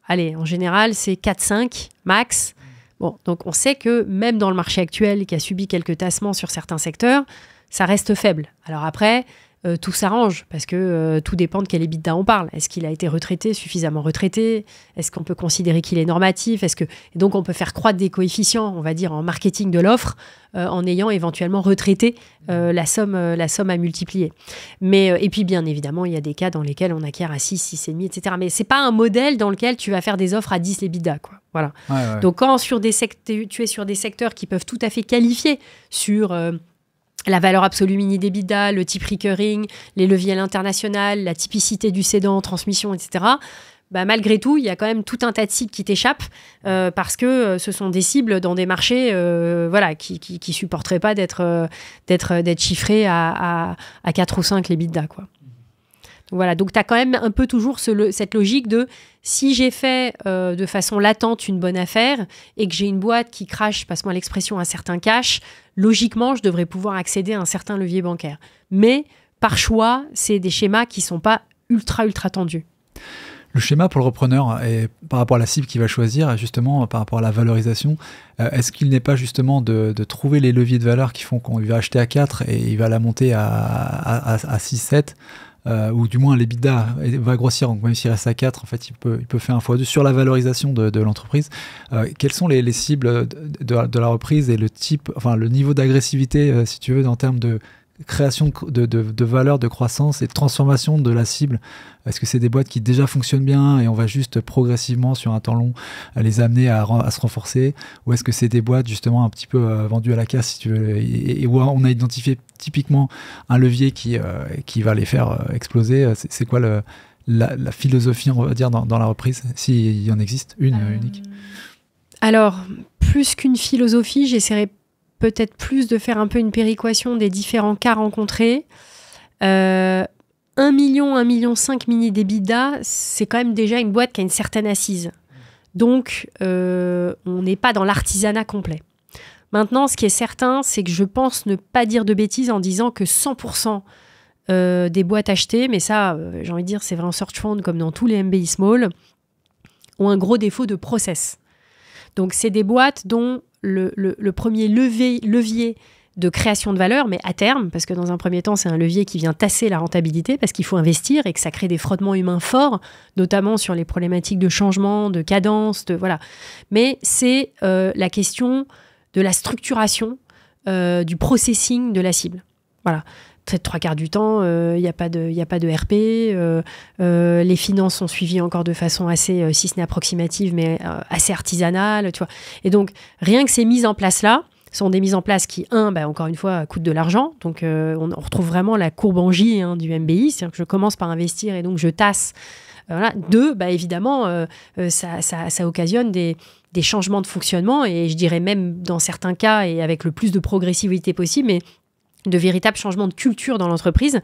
allez, en général, c'est 4-5 max Bon, donc on sait que même dans le marché actuel qui a subi quelques tassements sur certains secteurs, ça reste faible. Alors après, euh, tout s'arrange parce que euh, tout dépend de quel EBITDA on parle. Est-ce qu'il a été retraité, suffisamment retraité Est-ce qu'on peut considérer qu'il est normatif Est-ce que donc on peut faire croître des coefficients, on va dire en marketing de l'offre, euh, en ayant éventuellement retraité mmh. la somme, la somme à multiplier. Mais et puis bien évidemment il y a des cas dans lesquels on acquiert à 6, 6,5, etc. Mais c'est pas un modèle dans lequel tu vas faire des offres à 10 EBITDA quoi. Voilà. Donc quand sur des tu es sur des secteurs qui peuvent tout à fait qualifier sur la valeur absolue mini débida, le type recurring, les leviers à l'international, la typicité du cédant, transmission, etc. Bah, malgré tout, il y a quand même tout un tas de cibles qui t'échappent euh, parce que euh, ce sont des cibles dans des marchés euh, voilà, qui ne qui, supporteraient pas d'être d'être chiffrées à, à, à, 4 ou 5 les bidas, quoi. Voilà, donc tu as quand même un peu toujours cette logique de si j'ai fait euh, de façon latente une bonne affaire et que j'ai une boîte qui crache, passe-moi l'expression, un certain cash, logiquement, je devrais pouvoir accéder à un certain levier bancaire. Mais par choix, c'est des schémas qui sont pas ultra, ultra tendus. Le schéma pour le repreneur par rapport à la cible qu'il va choisir, justement par rapport à la valorisation, euh, est-ce qu'il n'est pas justement de, trouver les leviers de valeur qui font qu'on va acheter à 4 et il va la monter à, à 6, 7 euh, ou du moins l'EBITDA va grossir, donc même s'il reste à 4, en fait, il peut, il peut faire un fois 2 sur la valorisation de, l'entreprise. Euh, quelles sont les, les cibles de, de, de, la reprise et le type, enfin le niveau d'agressivité, euh, si tu veux, en termes de création de, valeur, de croissance et de transformation de la cible Est-ce que c'est des boîtes qui déjà fonctionnent bien et on va juste progressivement sur un temps long les amener à, se renforcer Ou est-ce que c'est des boîtes justement un petit peu euh, vendues à la casse si tu veux, et, où on a identifié typiquement un levier qui, euh, qui va les faire euh, exploser C'est quoi la, philosophie, on va dire, dans, la reprise, s'il y en existe une unique alors, plus qu'une philosophie, j'essaierai peut-être plus de faire un peu une péréquation des différents cas rencontrés. 1 euh, million, 1 million 5 mini débida, c'est quand même déjà une boîte qui a une certaine assise. Donc, euh, on n'est pas dans l'artisanat complet. Maintenant, ce qui est certain, c'est que je pense ne pas dire de bêtises en disant que 100% euh, des boîtes achetées, mais ça, j'ai envie de dire, c'est vrai en search fund comme dans tous les MBI small, ont un gros défaut de process. Donc, c'est des boîtes dont le, premier levier, de création de valeur, mais à terme, parce que dans un premier temps, c'est un levier qui vient tasser la rentabilité, parce qu'il faut investir et que ça crée des frottements humains forts, notamment sur les problématiques de changement, de cadence, de voilà. Mais c'est euh, la question de la structuration, euh, du processing de la cible. Voilà trois quarts du temps, il euh, n'y a, pas de, y a pas de RP. Euh, euh, les finances sont suivies encore de façon assez, si ce n'est approximative, mais assez artisanale. Tu vois. Et donc, rien que ces mises en place-là sont des mises en place qui, un, bah, encore une fois, coûtent de l'argent. Donc, on, retrouve vraiment la courbe en J hein, du MBI. C'est-à-dire que je commence par investir et donc je tasse. Deux, bah, évidemment, ça, occasionne des, des changements de fonctionnement et je dirais même dans certains cas et avec le plus de progressivité possible, mais de véritables changements de culture dans l'entreprise.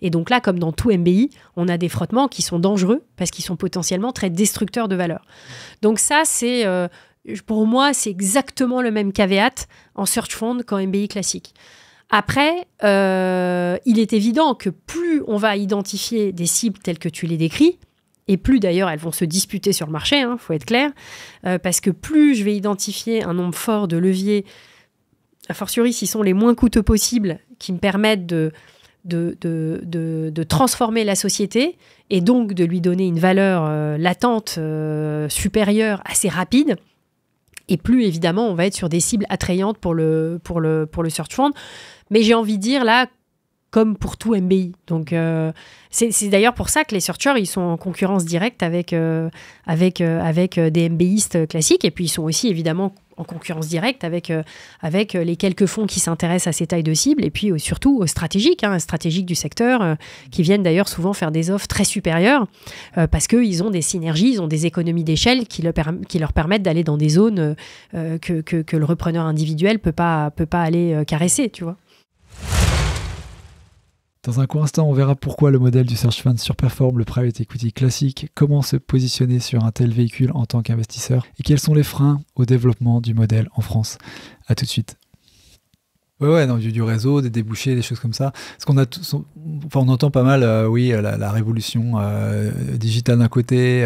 Et donc là, comme dans tout MBI, on a des frottements qui sont dangereux parce qu'ils sont potentiellement très destructeurs de valeur. Donc ça, c'est euh, pour moi, c'est exactement le même caveat en search fund qu'en MBI classique. Après, euh, il est évident que plus on va identifier des cibles telles que tu les décris, et plus d'ailleurs elles vont se disputer sur le marché, il hein, faut être clair, euh, parce que plus je vais identifier un nombre fort de leviers a fortiori s'ils sont les moins coûteux possibles, qui me permettent de, de, transformer la société et donc de lui donner une valeur euh, latente euh, supérieure assez rapide. Et plus évidemment, on va être sur des cibles attrayantes pour le, pour le, pour le search fund. Mais j'ai envie de dire là, comme pour tout MBI. Donc euh, c'est d'ailleurs pour ça que les searchers ils sont en concurrence directe avec avec avec des MBIistes classiques et puis ils sont aussi évidemment en concurrence directe avec, euh, avec euh, les quelques fonds qui s'intéressent à ces tailles de cible et puis euh, surtout aux stratégiques, hein, stratégiques du secteur, qui viennent d'ailleurs souvent faire des offres très supérieures parce qu'ils ont des synergies, ils ont des économies d'échelle qui, qui, leur permettent d'aller dans des zones que, le repreneur individuel ne peut pas, peut pas aller caresser, tu vois. Dans un court instant, on verra pourquoi le modèle du search fund surperforme le private equity classique, comment se positionner sur un tel véhicule en tant qu'investisseur et quels sont les freins au développement du modèle en France. A tout de suite. Ouais, ouais, du, réseau, des débouchés, des choses comme ça. Parce qu'on a, on entend pas mal, euh, oui, euh, la, révolution euh, digitale d'un côté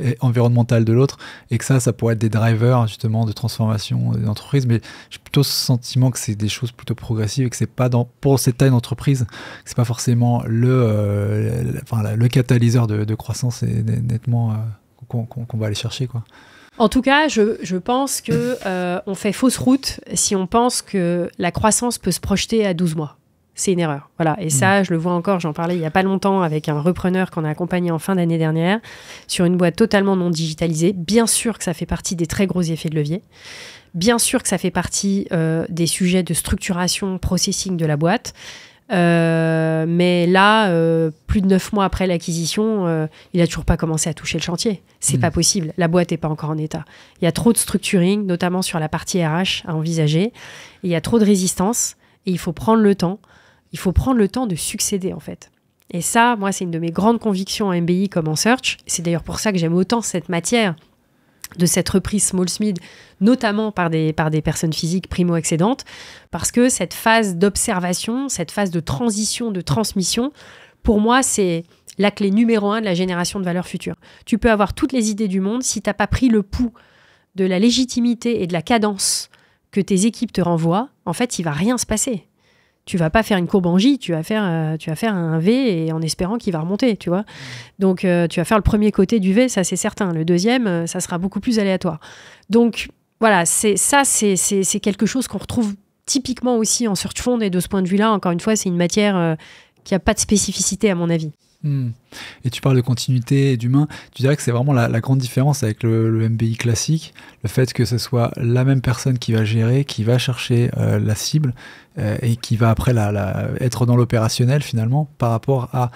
et environnementale de l'autre, et que ça, ça pourrait être des drivers justement de transformation des entreprises. Mais j'ai plutôt ce sentiment que c'est des choses plutôt progressives et que c'est pas dans pour cette taille d'entreprise, c'est pas forcément le, le, catalyseur de, croissance et nettement qu'on va aller chercher, quoi. En tout cas, je, pense que euh, on fait fausse route si on pense que la croissance peut se projeter à 12 mois. C'est une erreur. Voilà. Et ça, mm. je le vois encore, j'en parlais il n'y a pas longtemps avec un repreneur qu'on a accompagné en fin d'année dernière sur une boîte totalement non digitalisée. Bien sûr que ça fait partie des très gros effets de levier. Bien sûr que ça fait partie euh, des sujets de structuration, processing de la boîte. Euh, mais là, euh, plus de neuf mois après l'acquisition, euh, il n'a toujours pas commencé à toucher le chantier. C'est hmm. pas possible. La boîte n'est pas encore en état. Il y a trop de structuring, notamment sur la partie RH à envisager. Il y a trop de résistance et il faut prendre le temps. Il faut prendre le temps de succéder en fait. Et ça, moi, c'est une de mes grandes convictions en MBI comme en search. C'est d'ailleurs pour ça que j'aime autant cette matière de cette reprise Small Smith, notamment par des, par des personnes physiques primo excédentes parce que cette phase d'observation, cette phase de transition, de transmission, pour moi, c'est la clé numéro un de la génération de valeur future. Tu peux avoir toutes les idées du monde, si tu n'as pas pris le pouls de la légitimité et de la cadence que tes équipes te renvoient, en fait, il va rien se passer tu vas pas faire une courbe en J, tu vas faire, euh, tu vas faire un V et en espérant qu'il va remonter, tu vois. Donc euh, tu vas faire le premier côté du V, ça c'est certain. Le deuxième, euh, ça sera beaucoup plus aléatoire. Donc voilà, c'est ça, c'est c'est quelque chose qu'on retrouve typiquement aussi en search fond et de ce point de vue-là, encore une fois, c'est une matière qui a pas de spécificité à mon avis. Hmm. Et tu parles de continuité et d'humain. Tu dirais que c'est vraiment la, grande différence avec le, MBI classique, le fait que ce soit la même personne qui va gérer, qui va chercher euh, la cible euh, et qui va après être dans l'opérationnel finalement par rapport à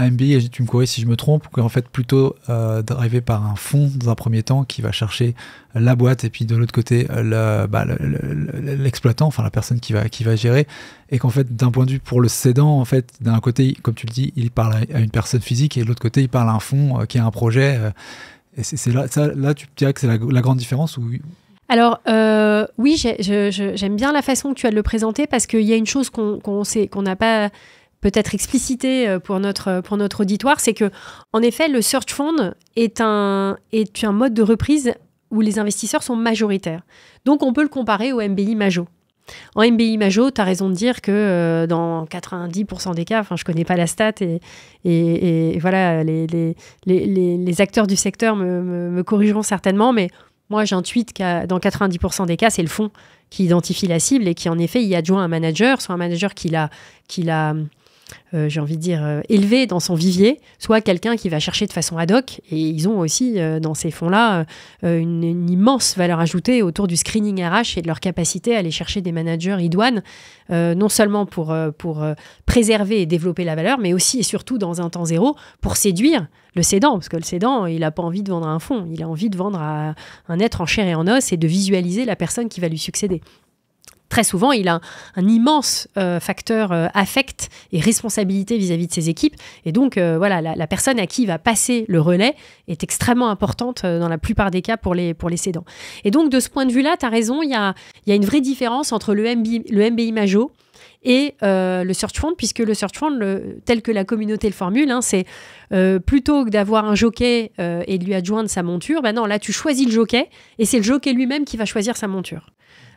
AMBI, tu me corriges si je me trompe, ou en fait plutôt euh, par un fonds dans un premier temps qui va chercher la boîte et puis de l'autre côté euh, bah, le, l'exploitant, enfin la personne qui va, qui va gérer, et qu'en fait d'un point de vue pour le cédant, en fait d'un côté, comme tu le dis, il parle à une personne physique et de l'autre côté il parle à un fonds euh, qui a un projet. Euh, et c'est, là, ça, là, tu dirais que c'est la, grande différence ou alors oui, j'aime bien la façon que tu as de le présenter parce qu'il y a une chose qu'on sait, qu'on n'a pas, peut-être expliciter euh, pour notre, euh, pour notre auditoire, c'est que, en effet, le search fund est un, est un mode de reprise où les investisseurs sont majoritaires. Donc, on peut le comparer au MBI Majo. En MBI Majo, tu as raison de dire que euh, dans 90% des cas, enfin je connais pas la stat et, et, voilà, les, les, les, les, acteurs du secteur me, me, corrigeront certainement, mais moi j'intuite que dans 90% des cas, c'est le fonds qui identifie la cible et qui en effet y adjoint un manager, soit un manager qui la, qui la, euh, j'ai envie de dire, euh, élevé dans son vivier, soit quelqu'un qui va chercher de façon ad hoc. Et ils ont aussi, euh, dans ces fonds-là, une, immense valeur ajoutée autour du screening RH et de leur capacité à aller chercher des managers idoines, non seulement pour, pour préserver et développer la valeur, mais aussi et surtout dans un temps zéro pour séduire le cédant, parce que le cédant, il n'a pas envie de vendre un fonds, il a envie de vendre à un être en chair et en os et de visualiser la personne qui va lui succéder très souvent, il a un, immense euh, facteur euh, affect et responsabilité vis-à-vis de ses équipes. Et donc, euh, voilà, la, personne à qui il va passer le relais est extrêmement importante euh, dans la plupart des cas pour les, pour les cédants. Et donc, de ce point de vue-là, tu as raison, il y a, y a, une vraie différence entre le, MBI, le MBI Majo et le search fund, puisque le search fund, tel que la communauté le formule, hein, c'est plutôt que d'avoir un jockey et de lui adjoindre sa monture, ben non, là tu choisis le jockey et c'est le jockey lui-même qui va choisir sa monture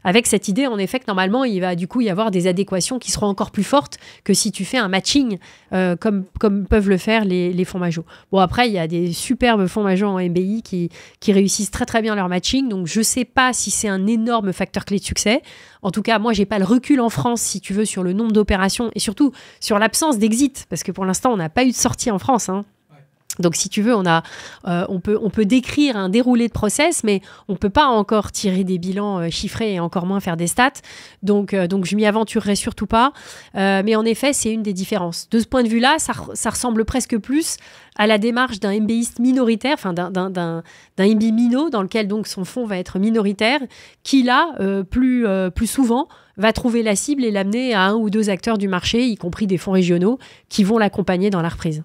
avec cette idée en effet que normalement il va du coup y avoir des adéquations qui seront encore plus fortes que si tu fais un matching euh, comme, peuvent le faire les, fonds majeurs. Bon après il y a des superbes fonds majeurs en MBI qui, réussissent très très bien leur matching, donc je sais pas si c'est un énorme facteur clé de succès. En tout cas, moi, j'ai pas le recul en France, si tu veux, sur le nombre d'opérations et surtout sur l'absence d'exit, parce que pour l'instant, on n'a pas eu de sortie en France. Hein. Donc, si tu veux, on, a, euh, on, peut, on peut décrire un déroulé de process, mais on ne peut pas encore tirer des bilans euh, chiffrés et encore moins faire des stats. Donc, euh, donc je m'y aventurerai surtout pas. mais en effet, c'est une des différences. De ce point de vue-là, ça, ressemble presque plus à la démarche d'un MBI minoritaire, enfin d'un MBI minot, dans lequel donc son fonds va être minoritaire, qui là, plus, plus souvent, va trouver la cible et l'amener à un ou deux acteurs du marché, y compris des fonds régionaux, qui vont l'accompagner dans la reprise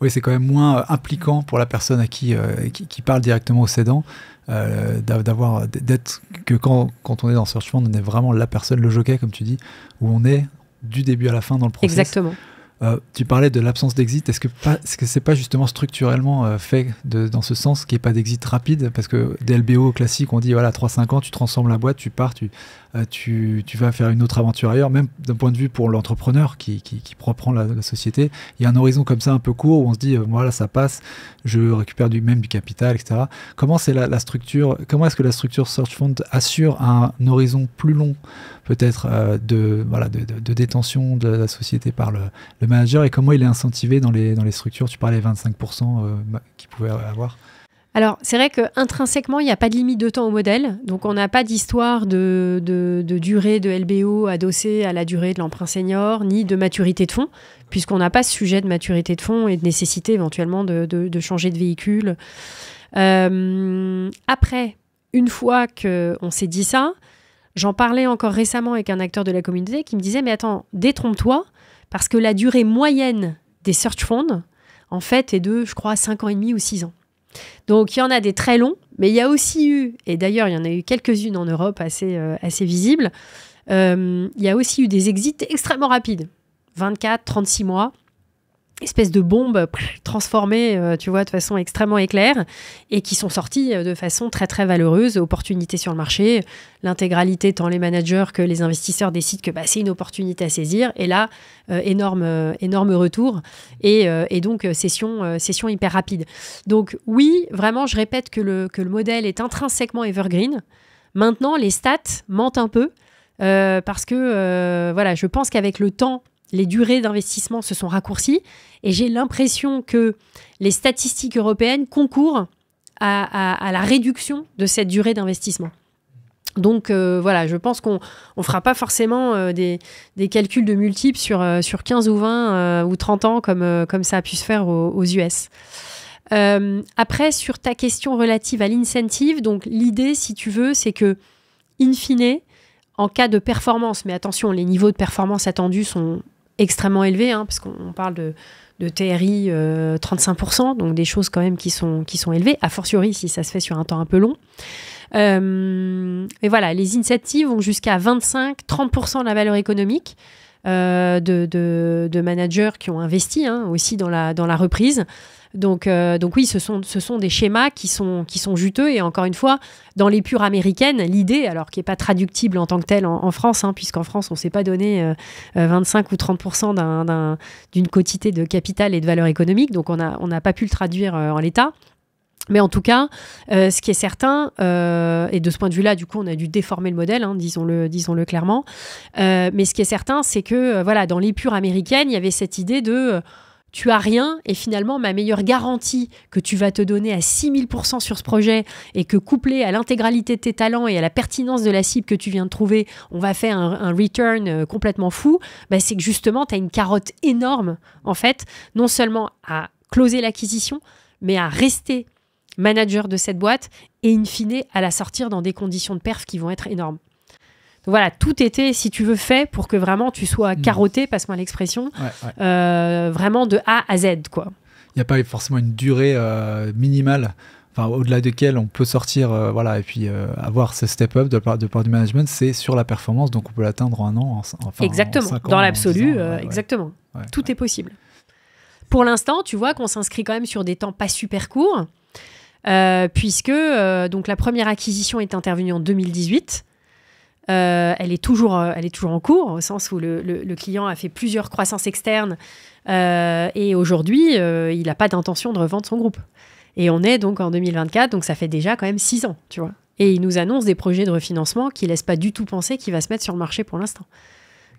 oui, c'est quand même moins euh, impliquant pour la personne à qui, euh, qui, parle directement au cédant. Euh, d'avoir d'être que quand, quand, on est dans Search Fund, on est vraiment la personne, le jockey, comme tu dis, où on est du début à la fin dans le process. Exactement. tu parlais de l'absence d'exit. Est-ce que ce n'est c'est pas justement structurellement fait dans ce sens qu'il n'y ait pas d'exit rapide Parce que des LBO classiques, on dit voilà, 3-5 ans, tu transformes la boîte, tu pars, tu euh, tu, vas faire une autre aventure ailleurs, même d'un point de vue pour l'entrepreneur qui, qui, la, société. Il y a un horizon comme ça un peu court où on se dit, euh, voilà, ça passe, je récupère du même du capital, etc. Comment c'est la, structure, comment est-ce que la structure Search Fund assure un horizon plus long, peut-être, euh, de, voilà, de, détention de la société par le, manager et comment il est incentivé dans les, structures Tu parlais 25% qu'il pouvait avoir. Alors, c'est vrai qu'intrinsèquement, il n'y a pas de limite de temps au modèle. Donc, on n'a pas d'histoire de, durée de LBO adossée à la durée de l'emprunt senior, ni de maturité de fonds, puisqu'on n'a pas ce sujet de maturité de fonds et de nécessité éventuellement de, changer de véhicule. Euh, après, une fois qu'on s'est dit ça, j'en parlais encore récemment avec un acteur de la communauté qui me disait, mais attends, détrompe-toi, parce que la durée moyenne des search funds, en fait, est de, je crois, 5 ans et demi ou 6 ans. Donc il y en a des très longs, mais il y a aussi eu, et d'ailleurs il y en a eu quelques-unes en Europe assez, euh, visibles, euh, il y a aussi eu des exits extrêmement rapides, 24, 36 mois espèce de bombe euh, transformée, euh, tu vois, de façon extrêmement éclair, et qui sont sortis euh, de façon très très valeureuse, opportunité sur le marché, l'intégralité tant les managers que les investisseurs décident que bah, c'est une opportunité à saisir, et là, énorme, énorme retour, et, donc session, session hyper rapide. Donc oui, vraiment, je répète que le, que le modèle est intrinsèquement evergreen. Maintenant, les stats mentent un peu, parce que, voilà, je pense qu'avec le temps, les durées d'investissement se sont raccourcies et j'ai l'impression que les statistiques européennes concourent à, la réduction de cette durée d'investissement. Donc euh, voilà, je pense qu'on ne fera pas forcément euh, des, calculs de multiples sur, 15 euh, ou 20 ou 30 ans comme, ça a pu se faire aux, US. après, sur ta question relative à l'incentive, donc l'idée, si tu veux, c'est que, in fine, en cas de performance, mais attention, les niveaux de performance attendus sont extrêmement élevé, hein, parce qu'on parle de, de euh, TRI 35%, donc des choses quand même qui sont, qui sont élevées, a fortiori si ça se fait sur un temps un peu long. Euh, voilà, les initiatives ont jusqu'à 25-30% de la valeur économique. Euh, de, de, managers qui ont investi hein, aussi dans la, dans la reprise. Donc, euh, donc oui, ce sont, ce sont des schémas qui sont, qui sont juteux. Et encore une fois, dans les pures américaines, l'idée, alors qui n'est pas traductible en tant que telle en, France, hein, puisqu'en France, on ne s'est pas donné 25 euh, euh, ou 30 d'une quotité de capital et de valeur économique, donc on n'a pas pu le traduire en l'état. Mais en tout cas, ce qui est certain, et de ce point de vue-là, du coup, on a dû déformer le modèle, hein, disons-le disons -le clairement. mais ce qui est certain, c'est que voilà, dans les américaine, il y avait cette idée de tu as rien et finalement ma meilleure garantie que tu vas te donner à 6000% sur ce projet et que couplé à l'intégralité de tes talents et à la pertinence de la cible que tu viens de trouver, on va faire un, return euh, complètement fou, bah, c'est que justement tu as une carotte énorme en fait, non seulement à closer l'acquisition, mais à rester manager de cette boîte et in fine à la sortir dans des conditions de perf qui vont être énormes voilà, tout était, si tu veux, fait pour que vraiment tu sois mm. carotté, passe-moi l'expression, euh, vraiment de A à Z, quoi. Il n'y a pas forcément une durée euh, minimale. Enfin, au-delà laquelle on peut sortir, euh, voilà, et puis avoir ce step-up de part, du management, c'est sur la performance, donc on peut l'atteindre en un an, enfin, exactement, dans l'absolu, exactement, tout est possible. Pour l'instant, tu vois qu'on s'inscrit quand même sur des temps pas super courts, puisque donc la première acquisition est intervenue en 2018, euh, elle, est toujours, euh, elle est toujours en cours, au sens où le, client a fait plusieurs croissances externes euh, et aujourd'hui, il n'a pas d'intention de revendre son groupe. Et on est donc en 2024, donc ça fait déjà quand même six ans, tu vois. Et il nous annonce des projets de refinancement qui ne laissent pas du tout penser qu'il va se mettre sur le marché pour l'instant.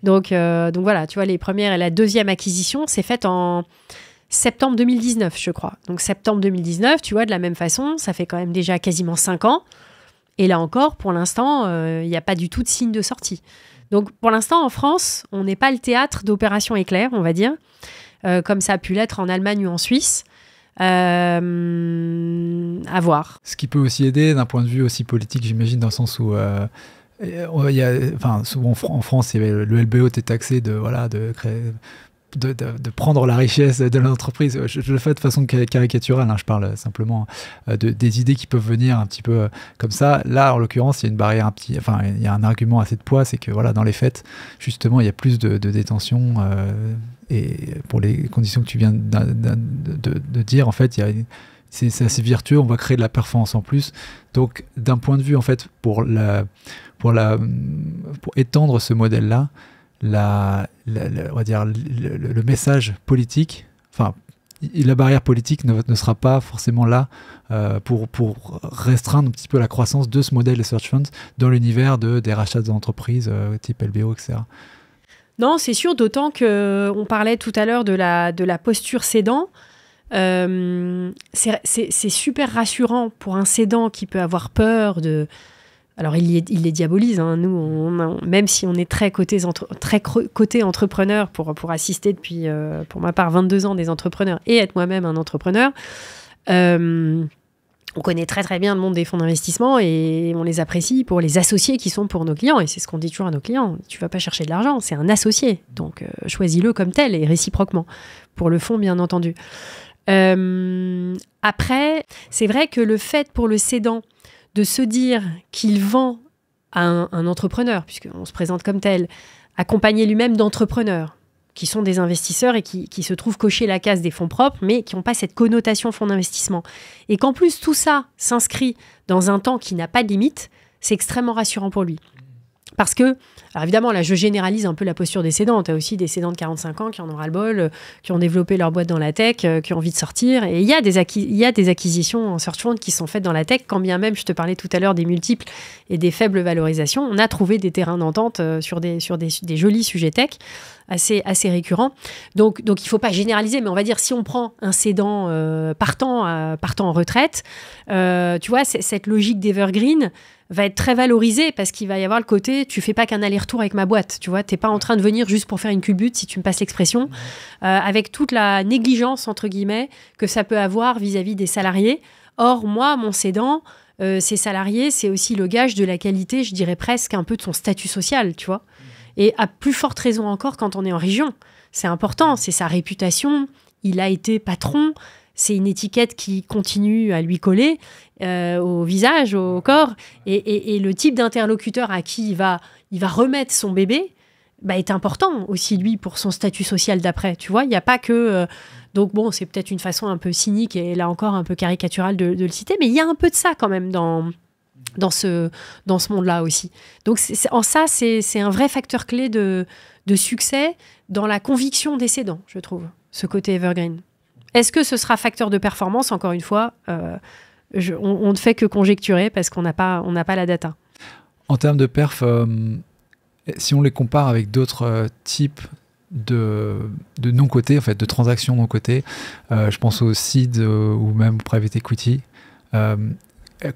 Donc, donc voilà, tu vois, les premières et la deuxième acquisition, c'est faite en septembre 2019, je crois. Donc septembre 2019, tu vois, de la même façon, ça fait quand même déjà quasiment cinq ans. Et là encore, pour l'instant, euh, il n'y a pas du tout de signe de sortie. Donc pour l'instant, en France, on n'est pas le théâtre d'opérations éclair, on va dire, euh, comme ça a pu l'être en Allemagne ou en Suisse. Euh, à voir. Ce qui peut aussi aider d'un point de vue aussi politique, j'imagine, dans le sens où... enfin, souvent en France, le LBO était taxé de, voilà, de créer, de, prendre la richesse de l'entreprise. Je, le fais de façon caricaturale, hein. je parle simplement euh, de, des idées qui peuvent venir un petit peu euh, comme ça. Là, en l'occurrence, il y a une barrière, un petit, enfin, il y a un argument assez de poids, c'est que voilà, dans les fêtes, justement, il y a plus de, détention. Euh, et pour les conditions que tu viens de, dire, en fait, c'est assez virtueux, on va créer de la performance en plus. Donc d'un point de vue en fait pour pour la pour étendre ce modèle là, la, on va dire, le, message politique, enfin, la barrière politique ne, ne sera pas forcément là euh, pour, pour, restreindre un petit peu la croissance de ce modèle de search funds dans l'univers de, des rachats d'entreprises euh, type LBO, etc. Non, c'est sûr, d'autant que euh, on parlait tout à l'heure de la, de la posture cédant. c'est super rassurant pour un cédant qui peut avoir peur de, alors il, les diabolise, hein. nous, même si on est très côté, entre, très côté entrepreneur pour, pour assister depuis, euh, pour ma part, 22 ans des entrepreneurs et être moi-même un entrepreneur, euh, on connaît très très bien le monde des fonds d'investissement et on les apprécie pour les associés qui sont pour nos clients. Et c'est ce qu'on dit toujours à nos clients, tu vas pas chercher de l'argent, c'est un associé, donc euh, choisis-le comme tel et réciproquement, pour le fonds bien entendu. après, c'est vrai que le fait pour le cédant de se dire qu'il vend à un, entrepreneur, puisqu'on se présente comme tel, accompagné lui-même d'entrepreneurs, qui sont des investisseurs et qui, qui, se trouvent cocher la case des fonds propres, mais qui n'ont pas cette connotation fonds d'investissement. Et qu'en plus tout ça s'inscrit dans un temps qui n'a pas de limite, c'est extrêmement rassurant pour lui. Parce que, alors évidemment, là, je généralise un peu la posture des cédants. Tu as aussi des cédants de 45 ans qui en ont ras le bol, euh, qui ont développé leur boîte dans la tech, euh, qui ont envie de sortir. Et il y, a des y a des acquisitions en search fund qui sont faites dans la tech, quand bien même, je te parlais tout à l'heure des multiples et des faibles valorisations. On a trouvé des terrains d'entente euh, sur, des, sur des, jolis sujets tech assez, assez récurrents. Donc, donc il ne faut pas généraliser, mais on va dire, si on prend un cédant partant, partant en retraite, tu vois, cette logique d'Evergreen, va être très valorisé parce qu'il va y avoir le côté tu fais pas qu'un aller-retour avec ma boîte, tu vois, t'es pas en train de venir juste pour faire une culbute si tu me passes l'expression, euh, avec toute la négligence entre guillemets que ça peut avoir vis-à-vis des salariés. Or moi, mon cédant, euh, ces salariés, c'est aussi le gage de la qualité, je dirais presque un peu de son statut social, tu vois. Et à plus forte raison encore quand on est en région, c'est important, c'est sa réputation. Il a été patron, c'est une étiquette qui continue à lui coller euh, au visage, au corps. Et, le type d'interlocuteur à qui il va, il va remettre son bébé bah, est important aussi, lui, pour son statut social d'après. Tu vois, il n'y a pas que. Euh, donc, bon, c'est peut-être une façon un peu cynique et là encore un peu caricaturale de, le citer, mais il y a un peu de ça quand même dans, dans ce, dans ce monde-là aussi. Donc en ça, c'est un vrai facteur clé de, de succès dans la conviction des cédants, je trouve, ce côté evergreen. Est-ce que ce sera facteur de performance Encore une fois, euh, on, ne fait que conjecturer parce qu'on n'a pas, pas la data. En termes de perf, euh, si on les compare avec d'autres euh, types de, non-cotés, en fait, de transactions non-cotées, je pense au seed ou même private equity,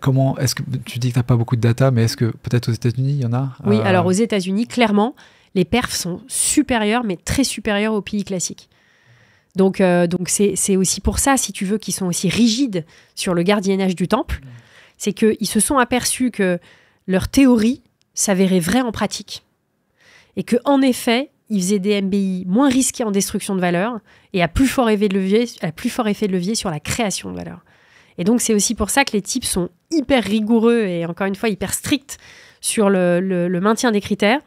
comment est-ce que tu dis que tu n'as pas beaucoup de data, mais est-ce que peut-être aux États-Unis il y en a Oui, alors aux États-Unis, clairement, les perfs sont supérieurs, mais très supérieurs aux pays classiques. Donc, euh, c'est aussi pour ça, si tu veux, qu'ils sont aussi rigides sur le gardiennage du temple. C'est qu'ils se sont aperçus que leur théorie s'avérait vraie en pratique. Et qu'en effet, ils faisaient des MBI moins risqués en destruction de valeur et à plus fort effet de levier, plus fort effet de levier sur la création de valeur. Et donc, c'est aussi pour ça que les types sont hyper rigoureux et encore une fois hyper stricts sur le, le, maintien des critères,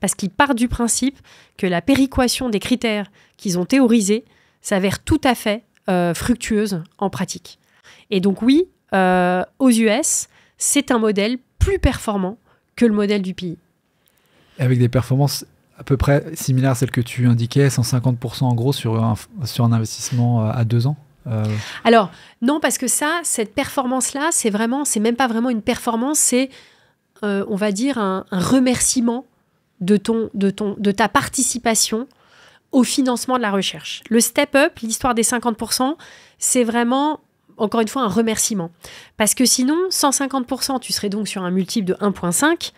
parce qu'ils partent du principe que la péréquation des critères qu'ils ont théorisés s'avère tout à fait euh, fructueuse en pratique. Et donc oui, euh, aux US, c'est un modèle plus performant que le modèle du pays. Avec des performances à peu près similaires à celles que tu indiquais, 150% en gros sur un, sur un investissement euh, à deux ans Alors, non, parce que ça, cette performance-là, c'est vraiment, c'est même pas vraiment une performance, c'est, on va dire, un, un, remerciement de, ton, de, ton, de ta participation au financement de la recherche. Le step-up, l'histoire des 50%, c'est vraiment, encore une fois, un remerciement. Parce que sinon, 150%, tu serais donc sur un multiple de 1.5.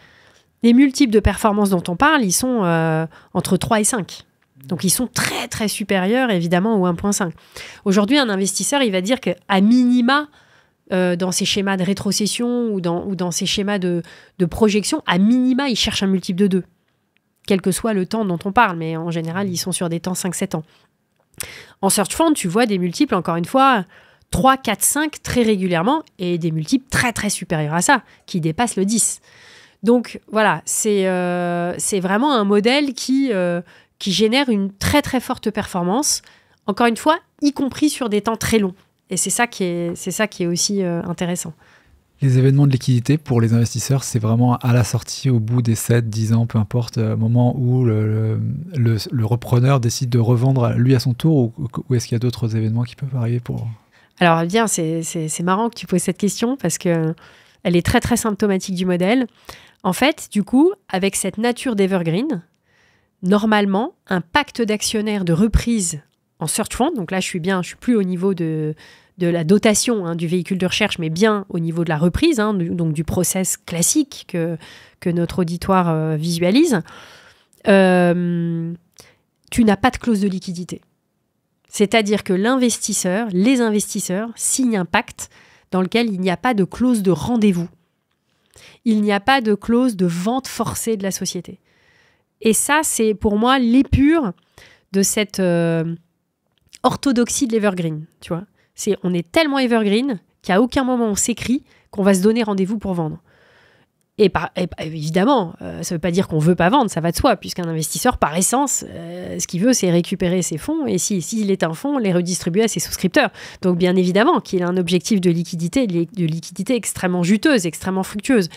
Les multiples de performance dont on parle, ils sont euh, entre 3 et 5. Donc ils sont très très supérieurs évidemment au 1.5. Aujourd'hui, un investisseur, il va dire qu'à minima, euh, dans ses schémas de rétrocession ou dans, ou dans ces schémas de, de projection, à minima, il cherche un multiple de 2 quel que soit le temps dont on parle, mais en général, mm. ils sont sur des temps 5-7 ans. En search fund, tu vois des multiples, encore une fois, 3, 4, 5 très régulièrement et des multiples très très supérieurs à ça, qui dépassent le 10. Donc voilà, euh, c'est vraiment un modèle euh, qui, génère une très très forte performance, encore une fois, y compris sur des temps très longs. Et c'est ça qui est, ça qui est aussi euh, intéressant les événements de liquidité pour les investisseurs, c'est vraiment à la sortie, au bout des 7, 10 ans, peu importe, au euh, moment où le, repreneur décide de revendre lui à son tour, ou, est-ce qu'il y a d'autres événements qui peuvent arriver pour... Alors bien, c'est marrant que tu poses cette question parce que elle est très très symptomatique du modèle. En fait, du coup, avec cette nature d'Evergreen, normalement, un pacte d'actionnaires de reprise en search fund, donc là je suis bien, je suis plus au niveau de, de la dotation hein, du véhicule de recherche, mais bien au niveau de la reprise, hein, donc du process classique que, que notre auditoire euh, visualise, euh, tu n'as pas de clause de liquidité. C'est-à-dire que l'investisseur, les investisseurs signent un pacte dans lequel il n'y a pas de clause de rendez-vous. Il n'y a pas de clause de vente forcée de la société. Et ça, c'est pour moi l'épure de cette euh, orthodoxie de l'Evergreen, tu vois. C'est on est tellement evergreen qu'à aucun moment on s'écrit qu'on va se donner rendez-vous pour vendre. Et, évidemment, euh, ça ne veut pas dire qu'on ne veut pas vendre, ça va de soi, puisqu'un investisseur, par essence, euh, ce qu'il veut, c'est récupérer ses fonds, et s'il si, est un fonds, les redistribuer à ses souscripteurs. Donc bien évidemment qu'il a un objectif de liquidité, de liquidité extrêmement juteuse, extrêmement fructueuse.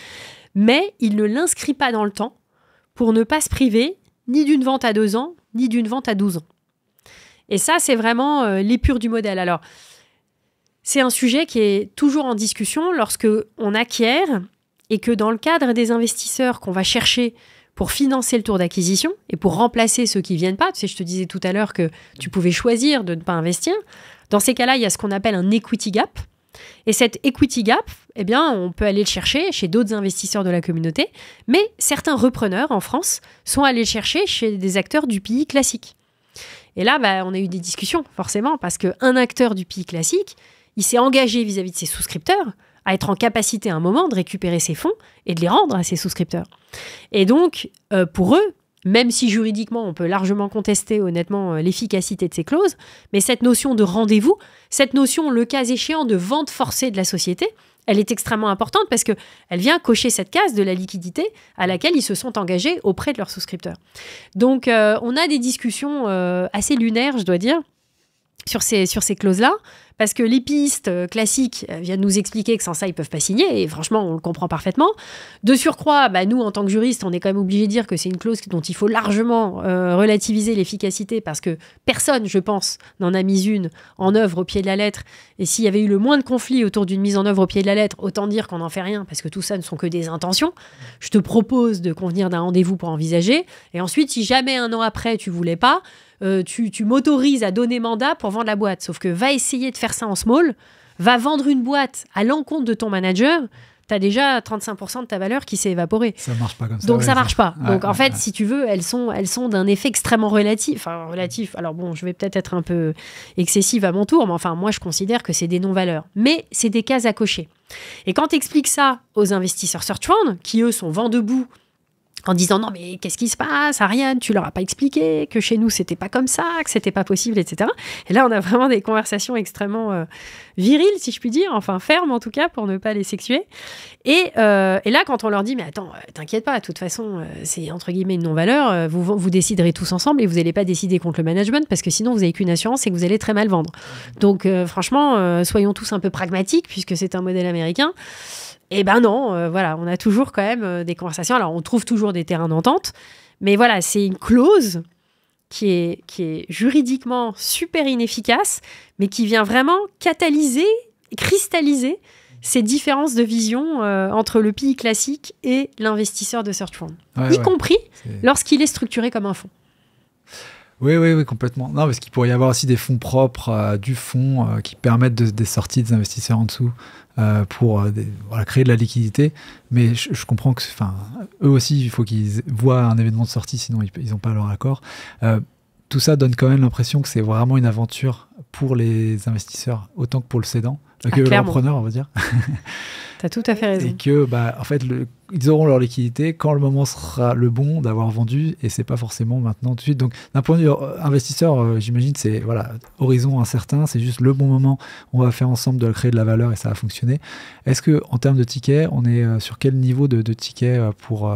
Mais il ne l'inscrit pas dans le temps pour ne pas se priver ni d'une vente à deux ans, ni d'une vente à 12 ans. Et ça, c'est vraiment euh, l'épure du modèle. Alors, c'est un sujet qui est toujours en discussion lorsque on acquiert et que dans le cadre des investisseurs qu'on va chercher pour financer le tour d'acquisition et pour remplacer ceux qui viennent pas, tu sais, je te disais tout à l'heure que tu pouvais choisir de ne pas investir. Dans ces cas-là, il y a ce qu'on appelle un equity gap. Et cet equity gap, eh bien, on peut aller le chercher chez d'autres investisseurs de la communauté, mais certains repreneurs en France sont allés le chercher chez des acteurs du pays classique. Et là, bah, on a eu des discussions, forcément, parce qu'un acteur du pays classique, il s'est engagé vis-à-vis de ses souscripteurs à être en capacité à un moment de récupérer ses fonds et de les rendre à ses souscripteurs. Et donc, euh, pour eux, même si juridiquement on peut largement contester honnêtement euh, l'efficacité de ces clauses, mais cette notion de rendez-vous, cette notion, le cas échéant, de vente forcée de la société, elle est extrêmement importante parce qu'elle vient cocher cette case de la liquidité à laquelle ils se sont engagés auprès de leurs souscripteurs. Donc euh, on a des discussions assez lunaires, je dois dire, sur ces, sur ces clauses-là, parce que les pistes euh, classiques de euh, nous expliquer que sans ça, ils peuvent pas signer, et franchement, on le comprend parfaitement. De surcroît, bah, nous, en tant que juristes, on est quand même obligé de dire que c'est une clause dont il faut largement euh, relativiser l'efficacité, parce que personne, je pense, n'en a mis une en œuvre au pied de la lettre, et s'il y avait eu le moins de conflits autour d'une mise en œuvre au pied de la lettre, autant dire qu'on n'en fait rien, parce que tout ça ne sont que des intentions. Je te propose de convenir d'un rendez-vous pour envisager, et ensuite, si jamais un an après, tu voulais pas, euh, tu, m'autorises à donner mandat pour vendre la boîte. Sauf que va essayer de faire ça en small, va vendre une boîte à l'encontre de ton manager, tu as déjà 35% de ta valeur qui s'est évaporée. Ça marche pas comme ça. Donc ça marche pas. Donc en fait, si tu veux, elles sont, elles sont d'un effet extrêmement relatif. relatif. Alors bon, je vais peut-être être un peu excessive à mon tour, mais enfin, moi, je considère que c'est des non-valeurs. Mais c'est des cases à cocher. Et quand tu expliques ça aux investisseurs search-round, qui eux sont vent debout, en disant non mais qu'est-ce qui se passe, Ariane, tu leur as pas expliqué que chez nous c'était pas comme ça, que c'était pas possible, etc. Et là on a vraiment des conversations extrêmement euh, viriles si je puis dire, enfin fermes en tout cas pour ne pas les sexuer. Et, euh, là quand on leur dit mais attends, euh, t'inquiète pas, de toute façon c'est entre guillemets une non-valeur, vous, vous déciderez tous ensemble et vous n'allez pas décider contre le management parce que sinon vous n'avez qu'une assurance et que vous allez très mal vendre. Donc franchement soyons tous un peu pragmatiques puisque c'est un modèle américain. Eh ben non, euh, voilà, on a toujours quand même euh, des conversations. Alors, on trouve toujours des terrains d'entente, mais voilà, c'est une clause qui est, qui est juridiquement super inefficace, mais qui vient vraiment catalyser, cristalliser ces différences de vision euh, entre le pays classique et l'investisseur de search fund, y compris lorsqu'il est structuré comme un fonds. Oui, oui, oui, complètement. Non, parce qu'il pourrait y avoir aussi des fonds propres euh, du fonds euh, qui permettent de, des sorties des investisseurs en dessous euh, pour créer de la liquidité. Mais je, comprends que, enfin, eux aussi, il faut qu'ils voient un événement de sortie, sinon ils n'ont pas leur accord tout ça donne quand même l'impression que c'est vraiment une aventure pour les investisseurs autant que pour le cédant, euh, ah, que l'entrepreneur, on va dire. tu as tout à fait raison. Et que, bah, en fait, ils auront leur liquidité quand le moment sera le bon d'avoir vendu, et c'est pas forcément maintenant tout de suite. Donc, d'un point de vue euh, investisseur, euh, j'imagine, c'est voilà, horizon incertain, c'est juste le bon moment. On va faire ensemble de créer de la valeur et ça va fonctionner. Est-ce que, en termes de tickets, on est sur quel niveau de, tickets pour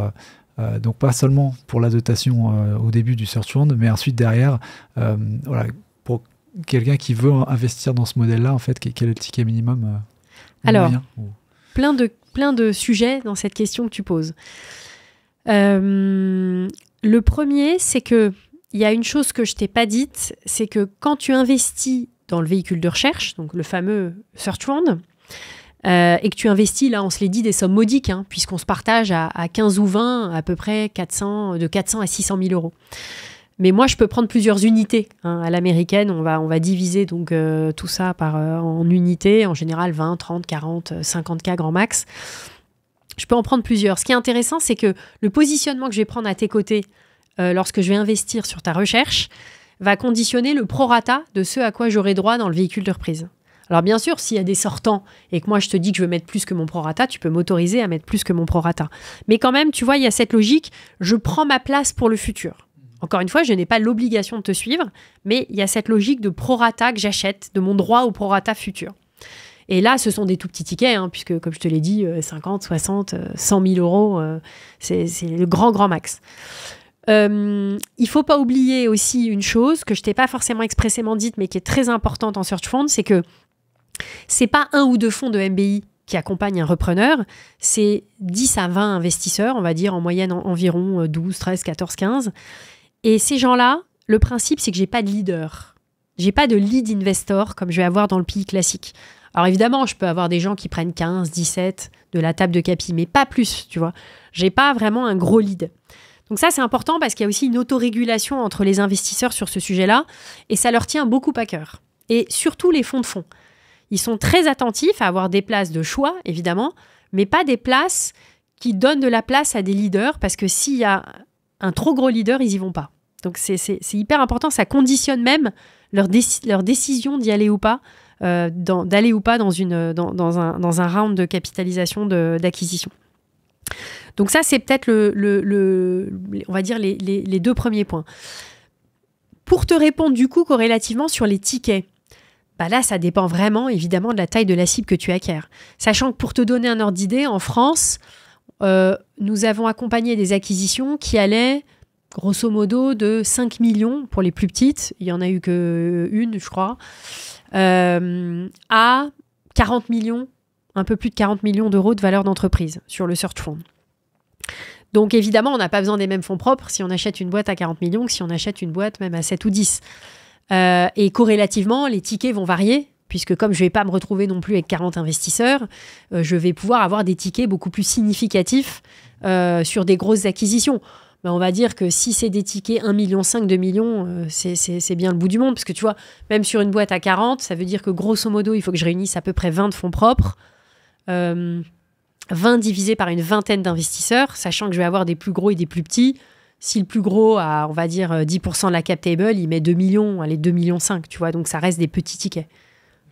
euh, donc pas seulement pour la dotation euh, au début du search fund, mais ensuite derrière, euh, pour quelqu'un qui veut investir dans ce modèle-là, en fait, quel est le ticket minimum Alors, plein, de, plein de sujets dans cette question que tu poses. le premier, c'est que il y a une chose que je t'ai pas dite, c'est que quand tu investis dans le véhicule de recherche, donc le fameux search fund, euh, et que tu investis, là on se les dit, des sommes modiques, hein, puisqu'on se partage à, 15 ou 20, à peu près 400, de 400 à 600 000 euros. Mais moi, je peux prendre plusieurs unités. Hein. À l'américaine, on va, on va diviser donc euh, tout ça par, euh, en unités, en général 20, 30, 40, 50 cas grand max. Je peux en prendre plusieurs. Ce qui est intéressant, c'est que le positionnement que je vais prendre à tes côtés lorsque je vais investir sur ta recherche va conditionner le prorata de ce à quoi j'aurai droit dans le véhicule de reprise. Alors bien sûr, s'il y a des sortants et que moi je te dis que je veux mettre plus que mon prorata, tu peux m'autoriser à mettre plus que mon prorata. Mais quand même, tu vois, il y a cette logique, je prends ma place pour le futur. Encore une fois, je n'ai pas l'obligation de te suivre, mais il y a cette logique de prorata que j'achète, de mon droit au prorata futur. Et là, ce sont des tout petits tickets, hein, puisque, comme je te l'ai dit, 50, 60, 100 000 euros, euh, c'est le grand, grand max. Euh, il faut pas oublier aussi une chose que je t'ai pas forcément expressément dite, mais qui est très importante en search fund, c'est que c'est pas un ou deux fonds de MBI qui accompagnent un repreneur, c'est 10 à 20 investisseurs, on va dire en moyenne environ 12, 13, 14, 15. Et ces gens-là, le principe, c'est que j'ai pas de leader. J'ai pas de lead investor comme je vais avoir dans le pays classique. Alors évidemment, je peux avoir des gens qui prennent 15, 17 de la table de capi, mais pas plus, tu vois. J'ai pas vraiment un gros lead. Donc ça, c'est important parce qu'il y a aussi une autorégulation entre les investisseurs sur ce sujet-là, et ça leur tient beaucoup à cœur. Et surtout les fonds de fonds. Ils sont très attentifs à avoir des places de choix, évidemment, mais pas des places qui donnent de la place à des leaders, parce que s'il y a un trop gros leader, ils n'y vont pas. Donc c'est hyper important, ça conditionne même leur, décision d'y aller ou pas, euh, d'aller ou pas dans, un, round de capitalisation d'acquisition. Donc ça, c'est peut-être le, on va dire les, les, deux premiers points. Pour te répondre du coup corrélativement sur les tickets, bah là, ça dépend vraiment évidemment de la taille de la cible que tu acquiers. Sachant que pour te donner un ordre d'idée, en France, euh, nous avons accompagné des acquisitions qui allaient grosso modo de 5 millions pour les plus petites, il y en a eu que une, je crois, euh, à 40 millions, un peu plus de 40 millions d'euros de valeur d'entreprise sur le search fund. Donc évidemment, on n'a pas besoin des mêmes fonds propres si on achète une boîte à 40 millions que si on achète une boîte même à 7 ou 10. Euh, et corrélativement, les tickets vont varier puisque comme je ne vais pas me retrouver non plus avec 40 investisseurs, euh, je vais pouvoir avoir des tickets beaucoup plus significatifs euh, sur des grosses acquisitions. Mais on va dire que si c'est des tickets 1,5 million, 2 millions, c'est bien le bout du monde. Parce que tu vois, même sur une boîte à 40, ça veut dire que grosso modo, il faut que je réunisse à peu près 20 fonds propres. 20 divisé par une vingtaine d'investisseurs, sachant que je vais avoir des plus gros et des plus petits si le plus gros a, on va dire, 10% euh, de la cap table, il met 2 millions, allez, 2,5 millions tu vois. Donc, ça reste des petits tickets.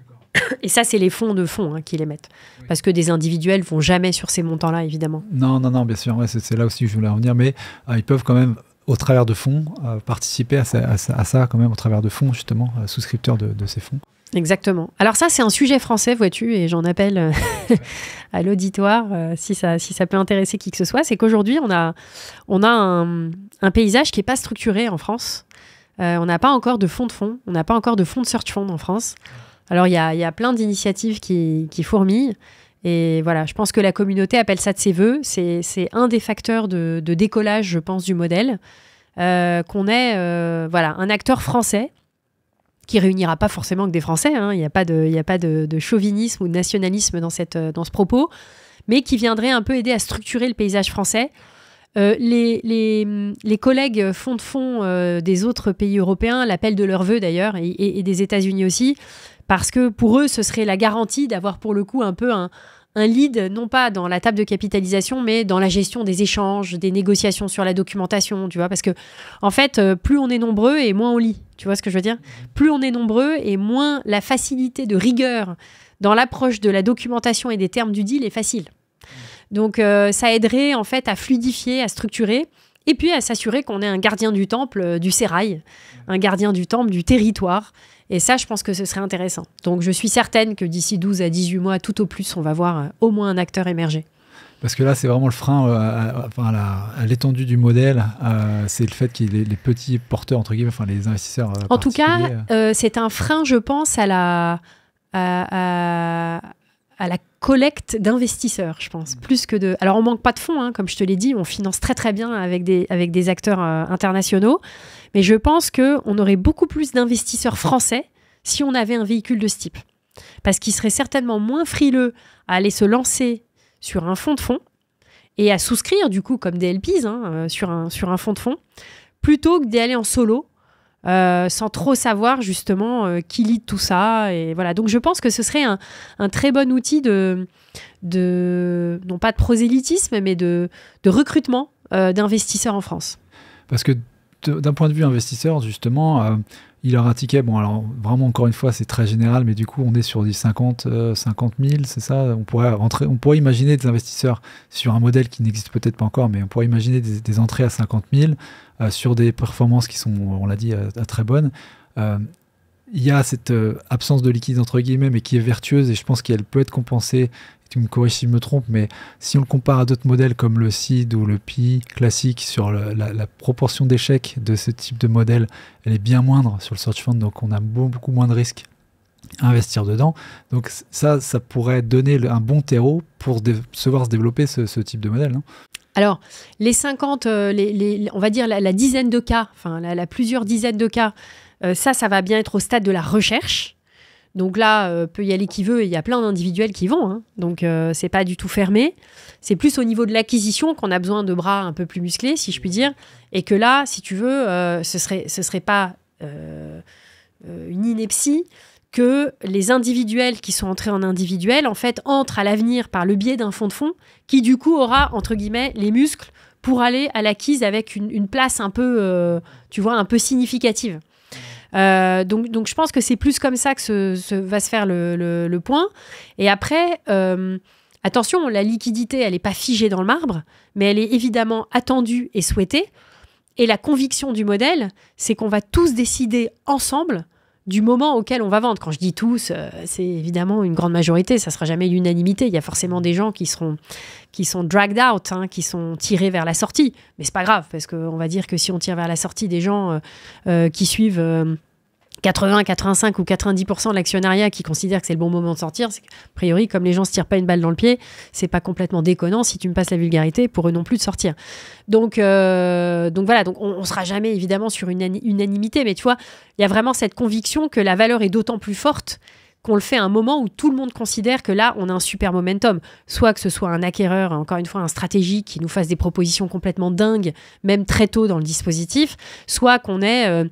Et ça, c'est les fonds de fonds hein, qui les mettent. Parce que des individuels vont jamais sur ces montants-là, évidemment. Non, non, non, bien sûr. c'est là aussi que je voulais en revenir. Mais euh, ils peuvent quand même, au travers de fonds, euh, participer à ça, quand même, au travers de fonds, justement, souscripteurs de ces fonds. Exactement. Alors ça, c'est un sujet français, vois-tu, et j'en appelle euh, à l'auditoire euh, si ça, si ça peut intéresser qui que ce soit. C'est qu'aujourd'hui, on a, on a un, paysage qui n'est pas structuré en France. Euh, on n'a pas encore de fonds de fonds, on n'a pas encore de fonds de search fund en France. Alors il y a, y a, plein d'initiatives qui, qui, fourmillent. Et voilà, je pense que la communauté appelle ça de ses voeux. C'est, c'est un des facteurs de, décollage, je pense, du modèle. qu'on est voilà, un acteur français qui réunira pas forcément que des Français. Hein. Il n'y a pas, de, y a pas de, chauvinisme ou de nationalisme dans, cette, euh, dans ce propos, mais qui viendrait un peu aider à structurer le paysage français. Euh, les, les, collègues fond de fond euh, des autres pays européens l'appellent de leur vœu d'ailleurs, et, des États-Unis aussi, parce que pour eux, ce serait la garantie d'avoir pour le coup un peu un, un lead, non pas dans la table de capitalisation, mais dans la gestion des échanges, des négociations sur la documentation, tu vois. Parce que, en fait, euh, plus on est nombreux et moins on lit. Tu vois ce que je veux dire mhm. Plus on est nombreux et moins la facilité de rigueur dans l'approche de la documentation et des termes du deal est facile. Mhm. Donc, euh, ça aiderait, en fait, à fluidifier, à structurer. Et puis à s'assurer qu'on est un gardien du temple, euh, du sérail, mhm. un gardien du temple, du territoire, et ça, je pense que ce serait intéressant. Donc je suis certaine que d'ici 12 à 18 mois, tout au plus, on va voir euh, au moins un acteur émerger. Parce que là, c'est vraiment le frein euh, à, l'étendue du modèle. Euh, c'est le fait qu'il y ait les, petits porteurs, entre guillemets, enfin les investisseurs. en tout cas, c'est un frein, je pense, à la, à, la collecte d'investisseurs, je pense, mm. plus que de. Alors, on manque pas de fonds, hein, comme je te l'ai dit, on finance très très bien avec des, avec des acteurs internationaux. Mais je pense qu'on aurait beaucoup plus d'investisseurs français si on avait un véhicule de ce type. Parce qu'ils seraient certainement moins frileux à aller se lancer sur un fonds de fonds et à souscrire, du coup, comme des LPs, hein, euh, sur, un, sur un fonds de fonds, plutôt que d'aller en solo euh, sans trop savoir justement euh, qui lit tout ça. Et voilà. Donc je pense que ce serait un, un très bon outil de, de, non pas de prosélytisme, mais de, de recrutement d'investisseurs en France. Parce que d'un point de vue investisseur, justement, euh, il a un Bon, alors vraiment, encore une fois, c'est très général, mais du coup, on est sur des 50, 000, euh, c'est ça on pourrait, on pourrait imaginer des investisseurs sur un modèle qui n'existe peut-être pas encore, mais on pourrait imaginer des, entrées à 50 000 euh, sur des performances qui sont, on l'a dit, très bonnes. il y a cette absence de liquide, entre guillemets, mais qui est vertueuse et je pense qu'elle peut être compensée tu me corriges si je me trompe, mais si on le compare à d'autres modèles comme le SID ou le Pi classique, sur la, proportion d'échecs de ce type de modèle, elle est bien moindre sur le search fund, donc on a beaucoup moins de risques à investir dedans. Donc ça, ça pourrait donner un bon terreau pour se voir se développer ce, type de modèle. alors, les 50, euh, les, on va dire la, dizaine de cas, enfin la, plusieurs dizaines de cas, euh, ça, ça va bien être au stade de la recherche. Donc là, euh, peut y aller qui veut et il y a plein d'individuels qui vont. Hein. Donc euh, c'est pas du tout fermé. C'est plus au niveau de l'acquisition qu'on a besoin de bras un peu plus musclés, si je puis dire. Et que là, si tu veux, euh, ce serait serait pas une ineptie que les individuels qui sont entrés en individuel, en fait, entrent à l'avenir par le biais d'un fonds de fonds qui, du coup, aura, entre guillemets, les muscles pour aller à l'acquise avec une, place un peu, tu vois, un peu significative. Euh, donc, je pense que c'est plus comme ça que se, va se faire le, point. Et après, euh, attention, la liquidité, elle n'est pas figée dans le marbre, mais elle est évidemment attendue et souhaitée. Et la conviction du modèle, c'est qu'on va tous décider ensemble du moment auquel on va vendre. Quand je dis tous, euh, c'est évidemment une grande majorité, ça sera jamais l'unanimité. Il y a forcément des gens qui seront qui sont dragged out, hein, qui sont tirés vers la sortie. Mais ce n'est pas grave parce qu'on va dire que si on tire vers la sortie des gens euh, euh, qui suivent 80, 85 ou 90% de l'actionnariat qui considère que c'est le bon moment de sortir, c'est a priori, comme les gens se tirent pas une balle dans le pied, c'est pas complètement déconnant si tu me passes la vulgarité pour eux non plus de sortir. Donc, euh, donc voilà, donc on, ne sera jamais évidemment sur une unanimité, mais tu vois, il y a vraiment cette conviction que la valeur est d'autant plus forte qu'on le fait à un moment où tout le monde considère que là, on a un super momentum. Soit que ce soit un acquéreur, encore une fois, un stratégique qui nous fasse des propositions complètement dingues, même très tôt dans le dispositif, soit qu'on ait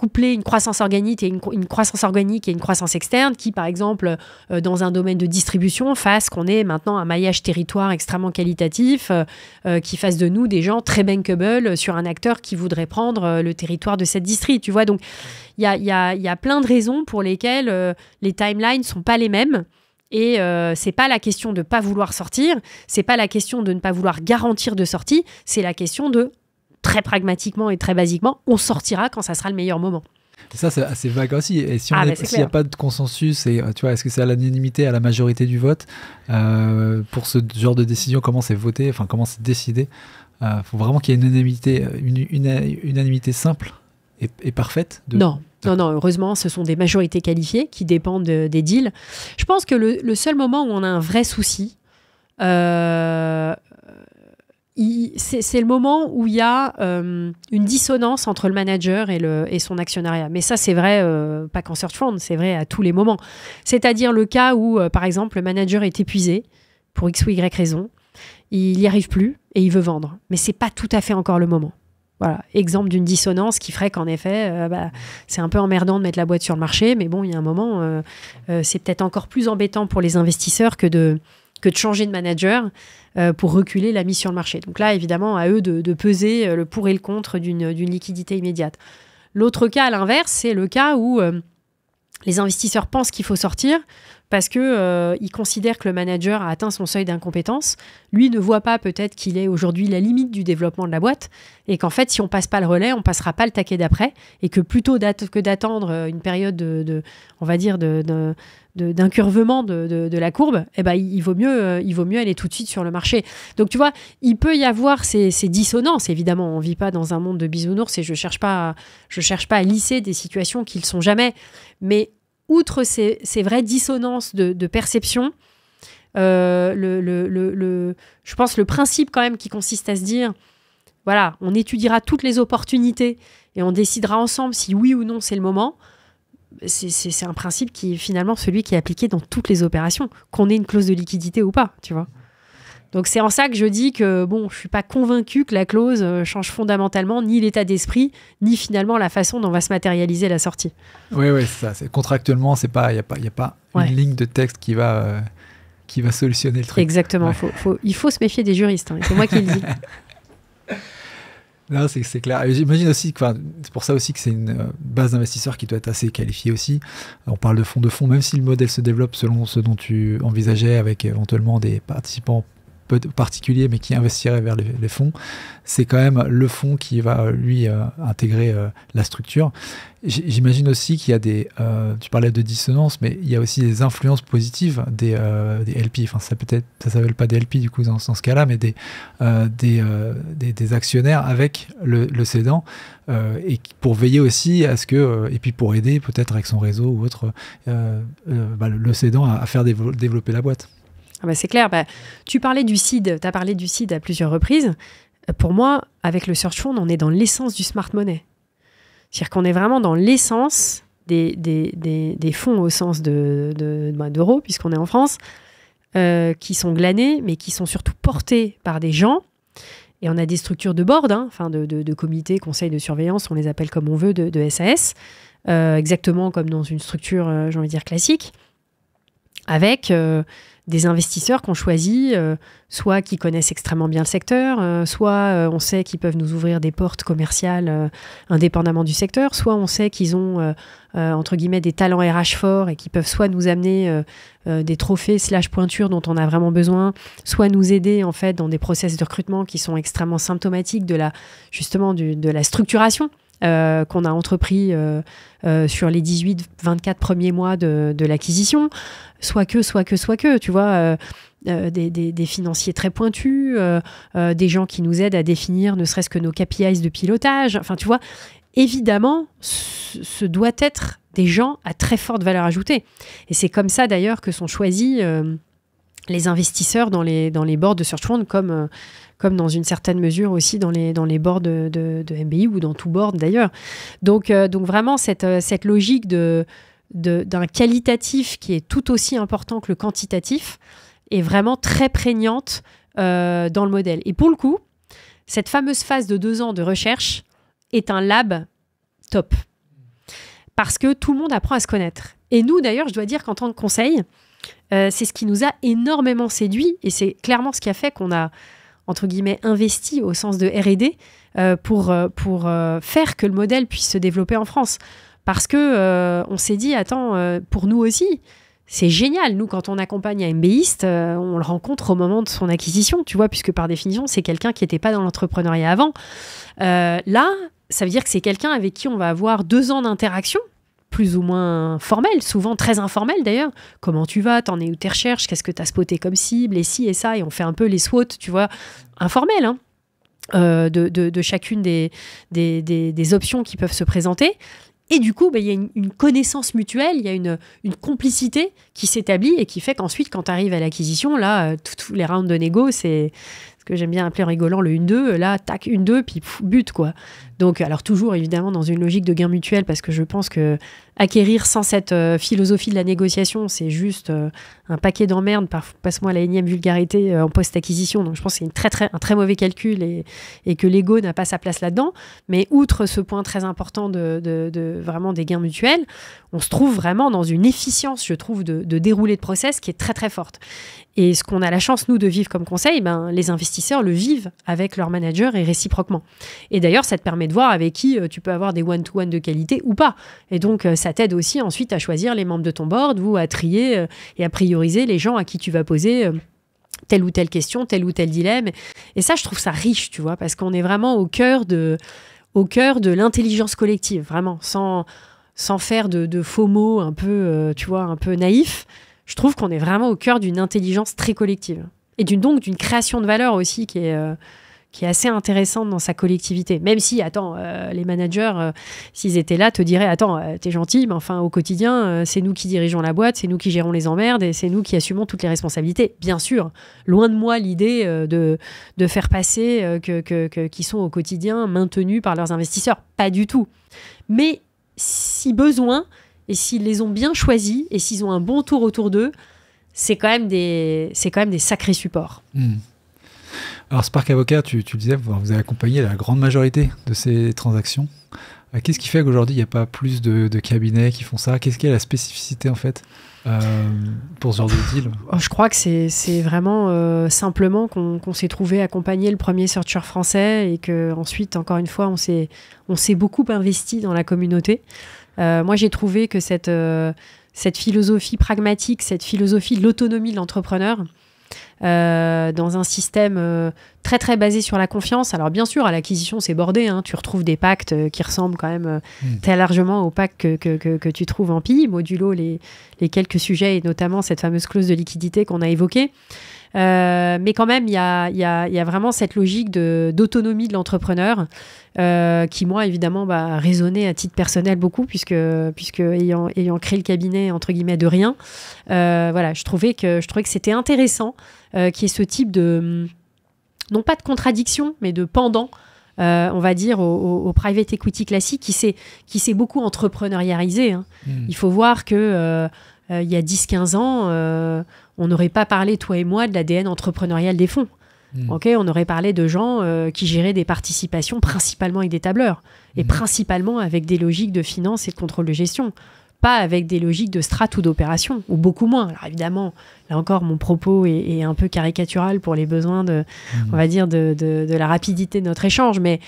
coupler une croissance organique et une, croissance organique et une croissance externe qui, par exemple, euh, dans un domaine de distribution, fasse qu'on ait maintenant un maillage territoire extrêmement qualitatif, euh, euh, qui fasse de nous des gens très bankable sur un acteur qui voudrait prendre le territoire de cette district. Tu vois, donc il y a, plein de raisons pour lesquelles les timelines sont pas les mêmes. Et c'est pas la question de ne pas vouloir sortir, c'est pas la question de ne pas vouloir garantir de sortie, c'est la question de très pragmatiquement et très basiquement, on sortira quand ça sera le meilleur moment. ça, c'est assez vague aussi. Et si ah, bah, s'il n'y a pas de consensus, et euh, tu vois, est-ce que c'est à l'unanimité, à la majorité du vote euh, pour ce genre de décision Comment c'est voté Enfin, comment c'est décidé Il euh, faut vraiment qu'il y ait une unanimité, une, unanimité simple et, parfaite. Non. Non, non, heureusement, ce sont des majorités qualifiées qui dépendent des deals. Je pense que le, seul moment où on a un vrai souci, c'est le moment où il y a euh, une dissonance entre le manager et, son actionnariat. Mais ça, c'est vrai, euh, pas qu'en search fund, c'est vrai à tous les moments. C'est-à-dire le cas où, euh, par exemple, le manager est épuisé pour X ou Y raison, il n'y arrive plus et il veut vendre. Mais c'est pas tout à fait encore le moment. Voilà, exemple d'une dissonance qui ferait qu'en effet, bah, c'est un peu emmerdant de mettre la boîte sur le marché, mais bon, il y a un moment, c'est peut-être encore plus embêtant pour les investisseurs que de, que de changer de manager euh, pour reculer la mise sur le marché. Donc là, évidemment, à eux de, peser euh, le pour et le contre d'une liquidité immédiate. L'autre cas, à l'inverse, c'est le cas où euh, les investisseurs pensent qu'il faut sortir parce qu'ils considèrent que le manager a atteint son seuil d'incompétence. Lui ne voit pas peut-être qu'il est aujourd'hui la limite du développement de la boîte et qu'en fait, si on passe pas le relais, on passera pas le taquet d'après et que plutôt que d'attendre une période de, on va dire, de d'incurvement de, de, la courbe, eh ben, il, vaut mieux, euh, il vaut mieux aller tout de suite sur le marché. Donc, tu vois, il peut y avoir ces, dissonances. Évidemment, on ne vit pas dans un monde de bisounours et je ne cherche, pas à, je cherche pas à lisser des situations qui ne sont jamais. Mais outre ces, vraies dissonances de, perception, euh, je pense le principe quand même qui consiste à se dire, voilà, on étudiera toutes les opportunités et on décidera ensemble si oui ou non c'est le moment c'est un principe qui est finalement celui qui est appliqué dans toutes les opérations, qu'on ait une clause de liquidité ou pas, tu vois. Donc c'est en ça que je dis que bon, je suis pas convaincu que la clause euh, change fondamentalement ni l'état d'esprit, ni finalement la façon dont va se matérialiser la sortie. Oui, oui, c'est ça. Contractuellement, c'est pas, il y a pas, y a pas une ligne de texte qui va. Euh, qui va solutionner le truc. Exactement, faut, il faut se méfier des juristes, hein. c'est moi qui le dis. Là, c'est clair. J'imagine aussi que c'est pour ça aussi que c'est une euh, base d'investisseurs qui doit être assez qualifiée aussi. On parle de fonds de fonds, même si le modèle se développe selon ce dont tu envisageais avec euh, éventuellement des participants particulier mais qui investirait vers les, fonds, c'est quand même le fonds qui va euh, lui euh, intégrer euh, la structure. J'imagine aussi qu'il y a des, tu parlais de dissonance, mais il y a aussi des influences positives des, LP. Enfin, ça peut-être, ça s'appelle pas des LP du coup dans, ce cas-là, mais des des, des, actionnaires avec le, cédant et pour veiller aussi à ce que et puis pour aider peut-être avec son réseau ou autre bah, le, cédant à faire développer la boîte. Ah bah, c'est clair. Bah, tu parlais du CID, tu as parlé du CID à plusieurs reprises. Euh, pour moi, avec le Search Fund, on est dans l'essence du smart money. C'est-à-dire qu'on est vraiment dans l'essence des, des, fonds au sens bah, d'euros, de, puisqu'on est en France, euh, qui sont glanés, mais qui sont surtout portés par des gens. Et on a des structures de board, hein, enfin de, de, comités, conseils de surveillance, on les appelle comme on veut, de, SAS, euh, exactement comme dans une structure, j'ai envie de dire, classique, avec des investisseurs qu'on choisit, euh, soit qui connaissent extrêmement bien le secteur, euh, soit euh, on sait qu'ils peuvent nous ouvrir des portes commerciales indépendamment du secteur, soit on sait qu'ils ont entre guillemets des talents RH forts et qui peuvent soit nous amener des trophées slash pointures dont on a vraiment besoin, soit nous aider en fait dans des process de recrutement qui sont extrêmement symptomatiques de la justement de la structuration euh, qu'on a entrepris euh, euh, sur les 18-24 premiers mois de, l'acquisition, soit que, soit que, soit que, tu vois. des, financiers très pointus, des gens qui nous aident à définir ne serait-ce que nos KPIs de pilotage. Enfin, tu vois, évidemment, ce doit être des gens à très forte valeur ajoutée. Et c'est comme ça d'ailleurs que sont choisis les investisseurs dans les, dans les boards de search comme, euh, comme dans une certaine mesure aussi dans les, dans les boards de, de, MBI ou dans tout board d'ailleurs. Donc, euh, donc vraiment cette, euh, logique de, d'un qualitatif qui est tout aussi important que le quantitatif est vraiment très prégnante dans le modèle. Et pour le coup, cette fameuse phase de deux ans de recherche est un lab top. Parce que tout le monde apprend à se connaître. Et nous, d'ailleurs, je dois dire qu'en tant que conseil, euh, c'est ce qui nous a énormément séduit et c'est clairement ce qui a fait qu'on a, entre guillemets, investi au sens de RD euh, pour, euh, pour faire que le modèle puisse se développer en France. Parce que on s'est dit, attends, pour nous aussi, c'est génial. Nous, quand on accompagne un MBiste, on le rencontre au moment de son acquisition, tu vois, puisque par définition, c'est quelqu'un qui n'était pas dans l'entrepreneuriat avant. là, ça veut dire que c'est quelqu'un avec qui on va avoir deux ans d'interaction plus ou moins formelles, souvent très informel d'ailleurs. Comment tu vas T'en es où tes recherches Qu'est-ce que t'as spoté comme cible Et si et ça. Et on fait un peu les SWOT, tu vois, informel hein, euh, de, chacune des, des, options qui peuvent se présenter. Et du coup, ben, il y a une, connaissance mutuelle, il y a une, complicité qui s'établit et qui fait qu'ensuite, quand tu arrives à l'acquisition, là, euh, tous les rounds de négo, c'est ce que j'aime bien appeler en rigolant le 1-2, là, tac, 1-2, puis but, quoi. Donc, alors toujours évidemment dans une logique de gain mutuel, parce que je pense que acquérir sans cette euh, philosophie de la négociation, c'est juste euh, un paquet d'emmerdes, passe-moi la énième vulgarité euh, en post-acquisition. Donc je pense que c'est très, très, un très mauvais calcul et, et que l'ego n'a pas sa place là-dedans. Mais outre ce point très important de, de, vraiment des gains mutuels, on se trouve vraiment dans une efficience, je trouve, de, de déroulé de process qui est très très forte. Et ce qu'on a la chance, nous, de vivre comme conseil, ben, les investisseurs le vivent avec leur manager et réciproquement. Et d'ailleurs, ça te permet de voir avec qui euh, tu peux avoir des one-to-one de qualité ou pas. Et donc, euh, ça t'aide aussi ensuite à choisir les membres de ton board vous à trier euh, et à prioriser les gens à qui tu vas poser telle ou telle question, tel ou tel dilemme. Et ça, je trouve ça riche, tu vois, parce qu'on est vraiment au cœur de, au de l'intelligence collective, vraiment, sans, sans faire de, faux mots un peu, tu vois, un peu naïfs. Je trouve qu'on est vraiment au cœur d'une intelligence très collective et donc d'une création de valeur aussi qui est qui est assez intéressante dans sa collectivité. Même si, attends, euh, les managers, euh, s'ils étaient là, te diraient Attends, euh, t'es gentil, mais enfin, au quotidien, c'est nous qui dirigeons la boîte, c'est nous qui gérons les emmerdes et c'est nous qui assumons toutes les responsabilités. Bien sûr, loin de moi l'idée de, faire passer que, qu'ils sont au quotidien maintenus par leurs investisseurs. Pas du tout. Mais si besoin, et s'ils les ont bien choisis, et s'ils ont un bon tour autour d'eux, c'est quand, même des, sacrés supports. Hmm. Alors Spark Avocat, tu, le disais, vous avez accompagné la grande majorité de ces transactions. Euh, qu'est-ce qui fait qu'aujourd'hui, il n'y a pas plus de, cabinets qui font ça Qu'est-ce qui est la spécificité, en fait, euh, pour ce genre de deal oh, Je crois que c'est vraiment euh, simplement qu'on s'est trouvé accompagner le premier searcher français et qu'ensuite, encore une fois, on s'est beaucoup investi dans la communauté. moi, j'ai trouvé que cette, cette philosophie pragmatique, cette philosophie de l'autonomie de l'entrepreneur, euh, dans un système euh, très très basé sur la confiance. Alors bien sûr, à l'acquisition, c'est bordé. Hein. Tu retrouves des pactes euh, qui ressemblent quand même hmm. très largement aux pactes que, tu trouves en PI, modulo les, les quelques sujets et notamment cette fameuse clause de liquidité qu'on a évoquée. Euh, mais quand même, il y a, vraiment cette logique d'autonomie de, l'entrepreneur euh, qui, moi, évidemment, bah, résonnait à titre personnel beaucoup, puisque, puisque ayant, ayant créé le cabinet, entre guillemets, de rien, euh, voilà, je trouvais que, que c'était intéressant qu'il y ait ce type de, non pas de contradiction, mais de pendant. on va dire, au, private equity classique qui s'est beaucoup entrepreneurialisé. Hein. Hmm. Il faut voir que euh, il y a 10-15 ans, euh, on n'aurait pas parlé, toi et moi, de l'ADN entrepreneurial des fonds. Hmm. on aurait parlé de gens euh, qui géraient des participations principalement avec des tableurs et hmm. principalement avec des logiques de finance et de contrôle de gestion, pas avec des logiques de strat ou d'opération, ou beaucoup moins. Alors évidemment, là encore, mon propos est, un peu caricatural pour les besoins de, hmm. on va dire, de, la rapidité de notre échange, mais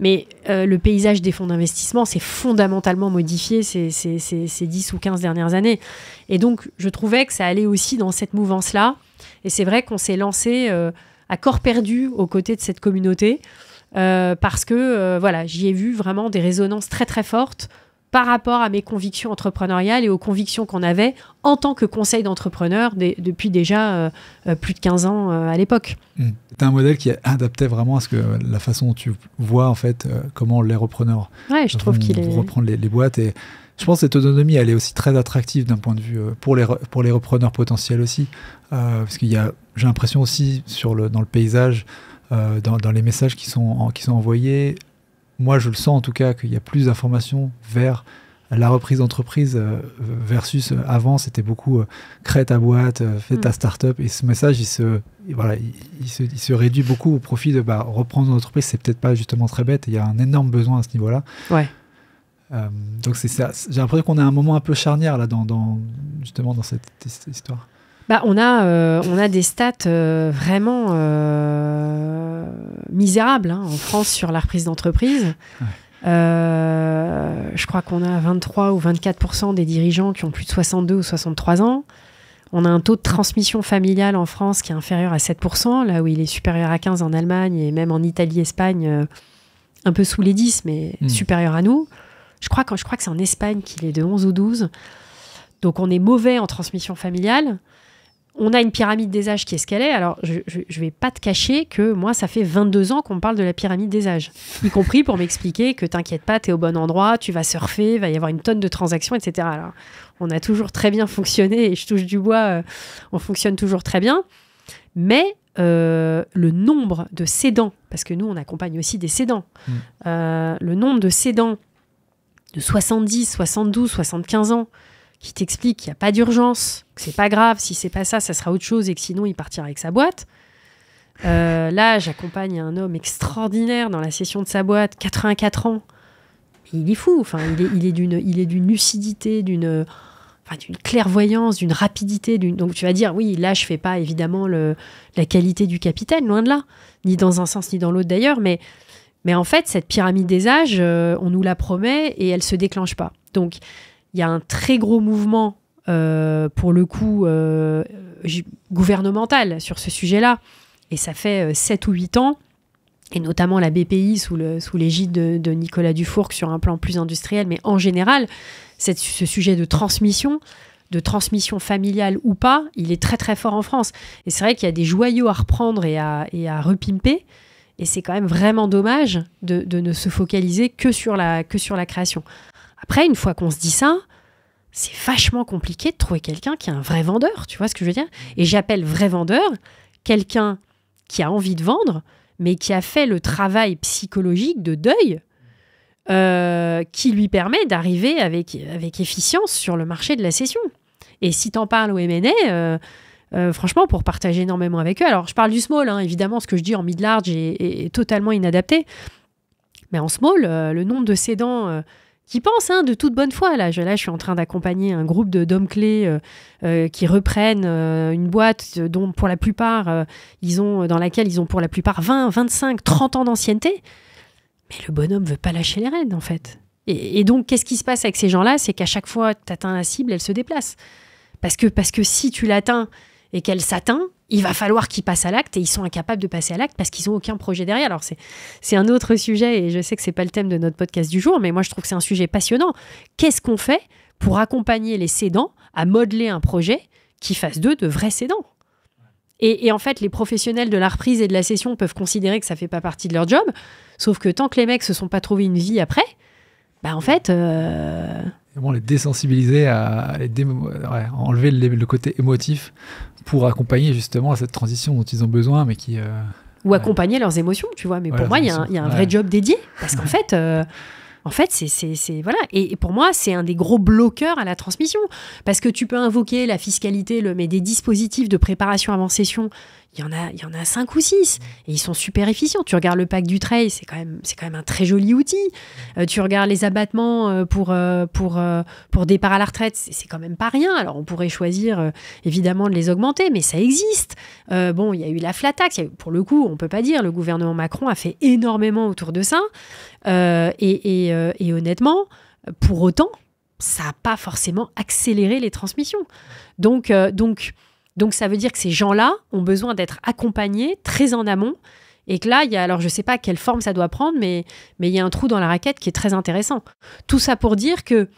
mais euh, le paysage des fonds d'investissement s'est fondamentalement modifié ces, 10 ou 15 dernières années. Et donc, je trouvais que ça allait aussi dans cette mouvance-là. Et c'est vrai qu'on s'est lancé euh, à corps perdu aux côtés de cette communauté euh, parce que, voilà, j'y ai vu vraiment des résonances très, très fortes par rapport à mes convictions entrepreneuriales et aux convictions qu'on avait en tant que conseil d'entrepreneur depuis déjà euh, euh, plus de 15 ans euh, à l'époque. C'est hmm. un modèle qui est adapté vraiment à ce que la façon dont tu vois en fait comment les repreneurs ouais, je trouve reprendre les, boîtes et je pense que cette autonomie elle est aussi très attractive d'un point de vue pour les pour les repreneurs potentiels aussi parce qu'il y a j'ai l'impression aussi sur le dans le paysage dans, dans, les messages qui sont qui sont envoyés moi je le sens en tout cas qu'il y a plus d'informations vers la reprise d'entreprise euh, versus euh, avant c'était beaucoup euh, crée ta boîte, fais ta start-up et ce message il se, voilà, il, se, réduit beaucoup au profit de bah, reprendre une entreprise c'est peut-être pas justement très bête, il y a un énorme besoin à ce niveau-là. Ouais. donc c'est j'ai l'impression qu'on est à un moment un peu charnière là dans, dans justement dans cette histoire. Bah, on, a, euh, on a des stats euh, vraiment euh, misérables hein, en France sur la reprise d'entreprise. je crois qu'on a 23 ou 24 des dirigeants qui ont plus de 62 ou 63 ans. On a un taux de transmission familiale en France qui est inférieur à 7 là où il est supérieur à 15 en Allemagne et même en Italie, Espagne, un peu sous les 10, mais hmm. supérieur à nous. Je crois, je crois que c'est en Espagne qu'il est de 11 ou 12. Donc on est mauvais en transmission familiale on a une pyramide des âges qui est ce qu'elle est. Alors, je ne vais pas te cacher que moi, ça fait 22 ans qu'on parle de la pyramide des âges, y compris pour m'expliquer que t'inquiète pas, tu es au bon endroit, tu vas surfer, il va y avoir une tonne de transactions, etc. on a toujours très bien fonctionné, et je touche du bois, euh, on fonctionne toujours très bien. Mais euh, le nombre de cédants, parce que nous, on accompagne aussi des cédants, mm. euh, le nombre de cédants de 70, 72, 75 ans, qui t'explique qu'il n'y a pas d'urgence, que c'est pas grave, si c'est pas ça, ça sera autre chose et que sinon il partira avec sa boîte. Euh, là, j'accompagne un homme extraordinaire dans la session de sa boîte, 84 ans. Il est fou, enfin, il est, d'une, il est d'une lucidité, d'une, clairvoyance, d'une rapidité. D'une... Donc tu vas dire, oui, là, je fais pas évidemment la qualité du capitaine, loin de là, ni dans un sens ni dans l'autre d'ailleurs, mais, mais en fait, cette pyramide des âges, euh, on nous la promet et elle se déclenche pas. Donc il y a un très gros mouvement, euh, pour le coup, euh, gouvernemental sur ce sujet-là. Et ça fait 7 euh, ou 8 ans, et notamment la BPI sous l'égide sous de, Nicolas Dufourc sur un plan plus industriel, mais en général, ce sujet de transmission, de transmission familiale ou pas, il est très très fort en France. Et c'est vrai qu'il y a des joyaux à reprendre et à, repimper. Et c'est quand même vraiment dommage de, ne se focaliser que sur la création. Après, une fois qu'on se dit ça, c'est vachement compliqué de trouver quelqu'un qui est un vrai vendeur, tu vois ce que je veux dire Et j'appelle vrai vendeur quelqu'un qui a envie de vendre, mais qui a fait le travail psychologique de deuil euh, qui lui permet d'arriver avec, avec efficience sur le marché de la session. Et si t'en parles au M&A, euh, euh, franchement, pour partager énormément avec eux. Alors, je parle du small, hein, évidemment, ce que je dis en mid-large est, est, totalement inadapté. Mais en small, le nombre de cédants qui pensent hein, de toute bonne foi. Là, je, là, je suis en train d'accompagner un groupe de d'hommes clés euh, euh, qui reprennent euh, une boîte dont pour la plupart, ils ont, dans laquelle ils ont pour la plupart 20, 25, 30 ans d'ancienneté. Mais le bonhomme veut pas lâcher les rênes, en fait. Et, donc, qu'est-ce qui se passe avec ces gens-là C'est qu'à chaque fois que tu atteins la cible, elle se déplace. Parce que, parce que si tu l'atteins et qu'elle s'atteint, il va falloir qu'ils passent à l'acte et ils sont incapables de passer à l'acte parce qu'ils n'ont aucun projet derrière. Alors c'est un autre sujet et je sais que c'est pas le thème de notre podcast du jour, mais moi je trouve que c'est un sujet passionnant. Qu'est-ce qu'on fait pour accompagner les cédants à modeler un projet qui fasse d'eux de vrais cédants et, en fait, les professionnels de la reprise et de la session peuvent considérer que ça fait pas partie de leur job, sauf que tant que les mecs se sont pas trouvés une vie après, bah en fait, euh, les désensibiliser, à, enlever le, côté émotif pour accompagner justement cette transition dont ils ont besoin, mais qui. Euh, Ou accompagner leurs émotions, tu vois. Mais pour moi, il y, a un, vrai job dédié. Parce qu'en fait. Euh, en fait, c'est voilà. Et, pour moi, c'est un des gros bloqueurs à la transmission parce que tu peux invoquer la fiscalité, le, mais des dispositifs de préparation avant session il y en a, il y en a cinq ou six, et ils sont super efficients. Tu regardes le pack du trail, c'est quand même, c'est quand même un très joli outil. Euh, tu regardes les abattements euh, pour euh, pour pour départ à la retraite, c'est quand même pas rien. Alors on pourrait choisir évidemment de les augmenter, mais ça existe. bon, il y a eu la flat tax. pour le coup, on peut pas dire. Le gouvernement Macron a fait énormément autour de ça, et, honnêtement, pour autant, ça n'a pas forcément accéléré les transmissions. Donc donc donc ça veut dire que ces gens-là ont besoin d'être accompagnés très en amont. Et que là, il alors je ne sais pas quelle forme ça doit prendre, mais, il y a un trou dans la raquette qui est très intéressant. Tout ça pour dire que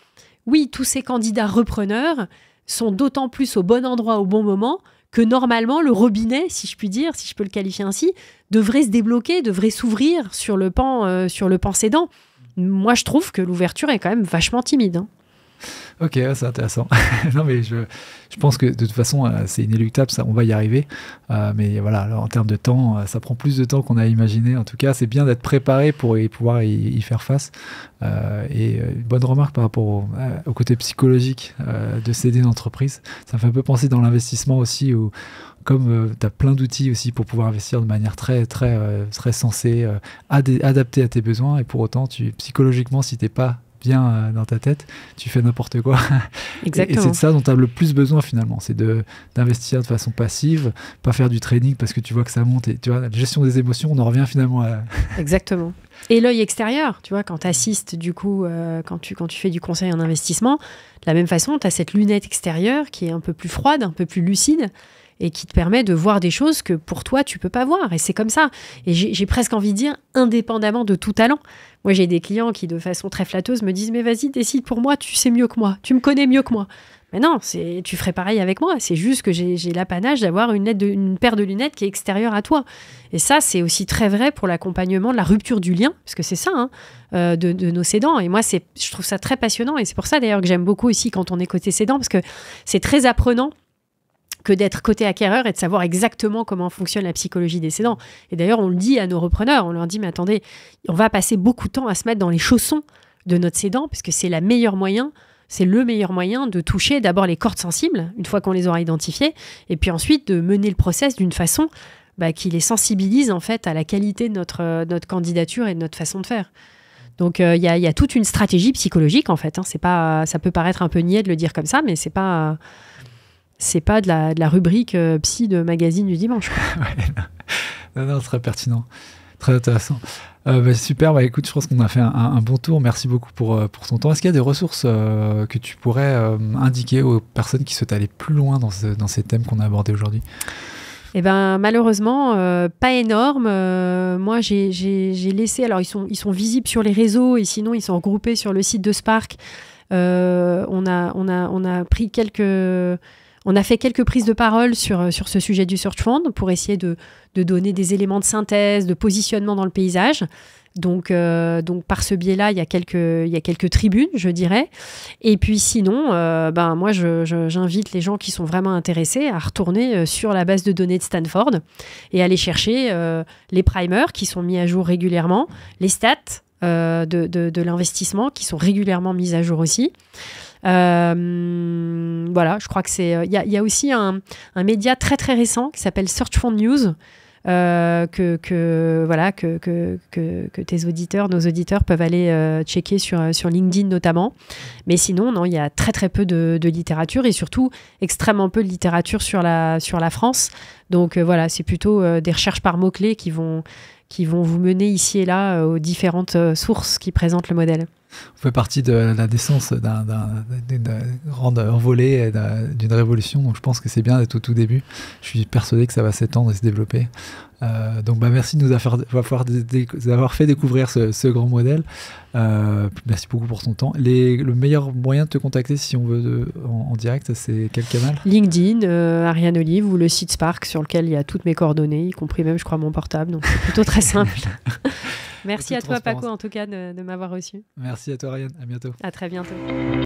oui, tous ces candidats repreneurs sont d'autant plus au bon endroit au bon moment que normalement le robinet, si je puis dire, si je peux le qualifier ainsi, devrait se débloquer, devrait s'ouvrir sur le pan, euh, sur le pan cédant. Moi, je trouve que l'ouverture est quand même vachement timide. Hein. Ok, c'est intéressant. non, mais je, je, pense que de toute façon, euh, c'est inéluctable, ça, on va y arriver. Euh, mais voilà, en termes de temps, euh, ça prend plus de temps qu'on a imaginé. En tout cas, c'est bien d'être préparé pour pouvoir y, faire face. et une bonne remarque par rapport au, côté psychologique de céder une entreprise. Ça me fait un peu penser dans l'investissement aussi où comme tu as plein d'outils aussi pour pouvoir investir de manière très très très sensée, adaptée à tes besoins et pour autant tu psychologiquement si t'es pas bien euh, dans ta tête, tu fais n'importe quoi. Exactement. Et, c'est de ça dont tu as le plus besoin finalement, c'est d'investir de, façon passive, pas faire du training parce que tu vois que ça monte. Et tu vois, la gestion des émotions, on en revient finalement à... Exactement. Et l'œil extérieur, tu vois, quand tu assistes, du coup, euh, quand, tu, quand tu fais du conseil en investissement, de la même façon, tu as cette lunette extérieure qui est un peu plus froide, un peu plus lucide, et qui te permet de voir des choses que pour toi tu peux pas voir et c'est comme ça et j'ai presque envie de dire indépendamment de tout talent moi j'ai des clients qui de façon très flatteuse me disent mais vas-y décide pour moi tu sais mieux que moi tu me connais mieux que moi mais non c'est tu ferais pareil avec moi c'est juste que j'ai l'apanage d'avoir une, paire de lunettes qui est extérieure à toi et ça c'est aussi très vrai pour l'accompagnement de la rupture du lien parce que c'est ça hein, euh, de, nos cédants et moi c'est je trouve ça très passionnant et c'est pour ça d'ailleurs que j'aime beaucoup aussi quand on est côté cédant parce que c'est très apprenant que d'être côté acquéreur et de savoir exactement comment fonctionne la psychologie des cédants. Et d'ailleurs, on le dit à nos repreneurs, on leur dit, mais attendez, on va passer beaucoup de temps à se mettre dans les chaussons de notre cédant, parce que c'est moyen c'est le meilleur moyen de toucher d'abord les cordes sensibles, une fois qu'on les aura identifiées, et puis ensuite de mener le process d'une façon bah, qui les sensibilise en fait à la qualité de notre, euh, candidature et de notre façon de faire. Donc euh, il y, a toute une stratégie psychologique en fait. Hein. C'est pas, ça peut paraître un peu niais de le dire comme ça, mais c'est pas, c'est pas de la, de la rubrique euh, psy de magazine du dimanche. non, non, très pertinent, très intéressant. Euh, bah, super, bah, écoute, je pense qu'on a fait un, bon tour. Merci beaucoup pour, euh, pour ton temps. Est-ce qu'il y a des ressources que tu pourrais indiquer aux personnes qui souhaitent aller plus loin dans, dans ces thèmes qu'on a abordés aujourd'hui eh ben, malheureusement, pas énorme. moi, j'ai laissé. Alors, ils sont, ils sont visibles sur les réseaux et sinon, ils sont regroupés sur le site de Spark. on, a, on, a, on a pris quelques on a fait quelques prises de parole sur, euh, sur ce sujet du search fund pour essayer de, donner des éléments de synthèse, de positionnement dans le paysage. Donc, euh, donc par ce biais-là, il y, a quelques, il y quelques tribunes, je dirais. Et puis sinon, euh, ben moi, j'invite les gens qui sont vraiment intéressés à retourner sur la base de données de Stanford et aller chercher les primers qui sont mis à jour régulièrement, les stats de, de l'investissement qui sont régulièrement mises à jour aussi. Euh, voilà, je crois que c'est. Euh, il y, a aussi un, média très très récent qui s'appelle Search Fund News. Euh, que, voilà que, tes auditeurs, nos auditeurs peuvent aller checker sur, LinkedIn notamment. Mais sinon, non, il y a très très peu de, littérature et surtout extrêmement peu de littérature sur la, France. Donc voilà, c'est plutôt des recherches par mots-clés qui vont, qui vont vous mener ici et là aux différentes sources qui présentent le modèle on fait partie de la décence d'une grande envolée, d'une révolution. Donc je pense que c'est bien d'être au tout début. Je suis persuadé que ça va s'étendre et se développer. Euh, donc bah, merci de nous avoir, fait découvrir ce, grand modèle. Euh, merci beaucoup pour ton temps. le meilleur moyen de te contacter si on veut en, direct, c'est quel canal LinkedIn, euh, Ariane Olive ou le site Spark sur lequel il y a toutes mes coordonnées, y compris même je crois mon portable. Donc c'est plutôt très simple. Merci à toi, Paco, en tout cas, de, m'avoir reçu. Merci à toi, Ryan. À bientôt. À très bientôt.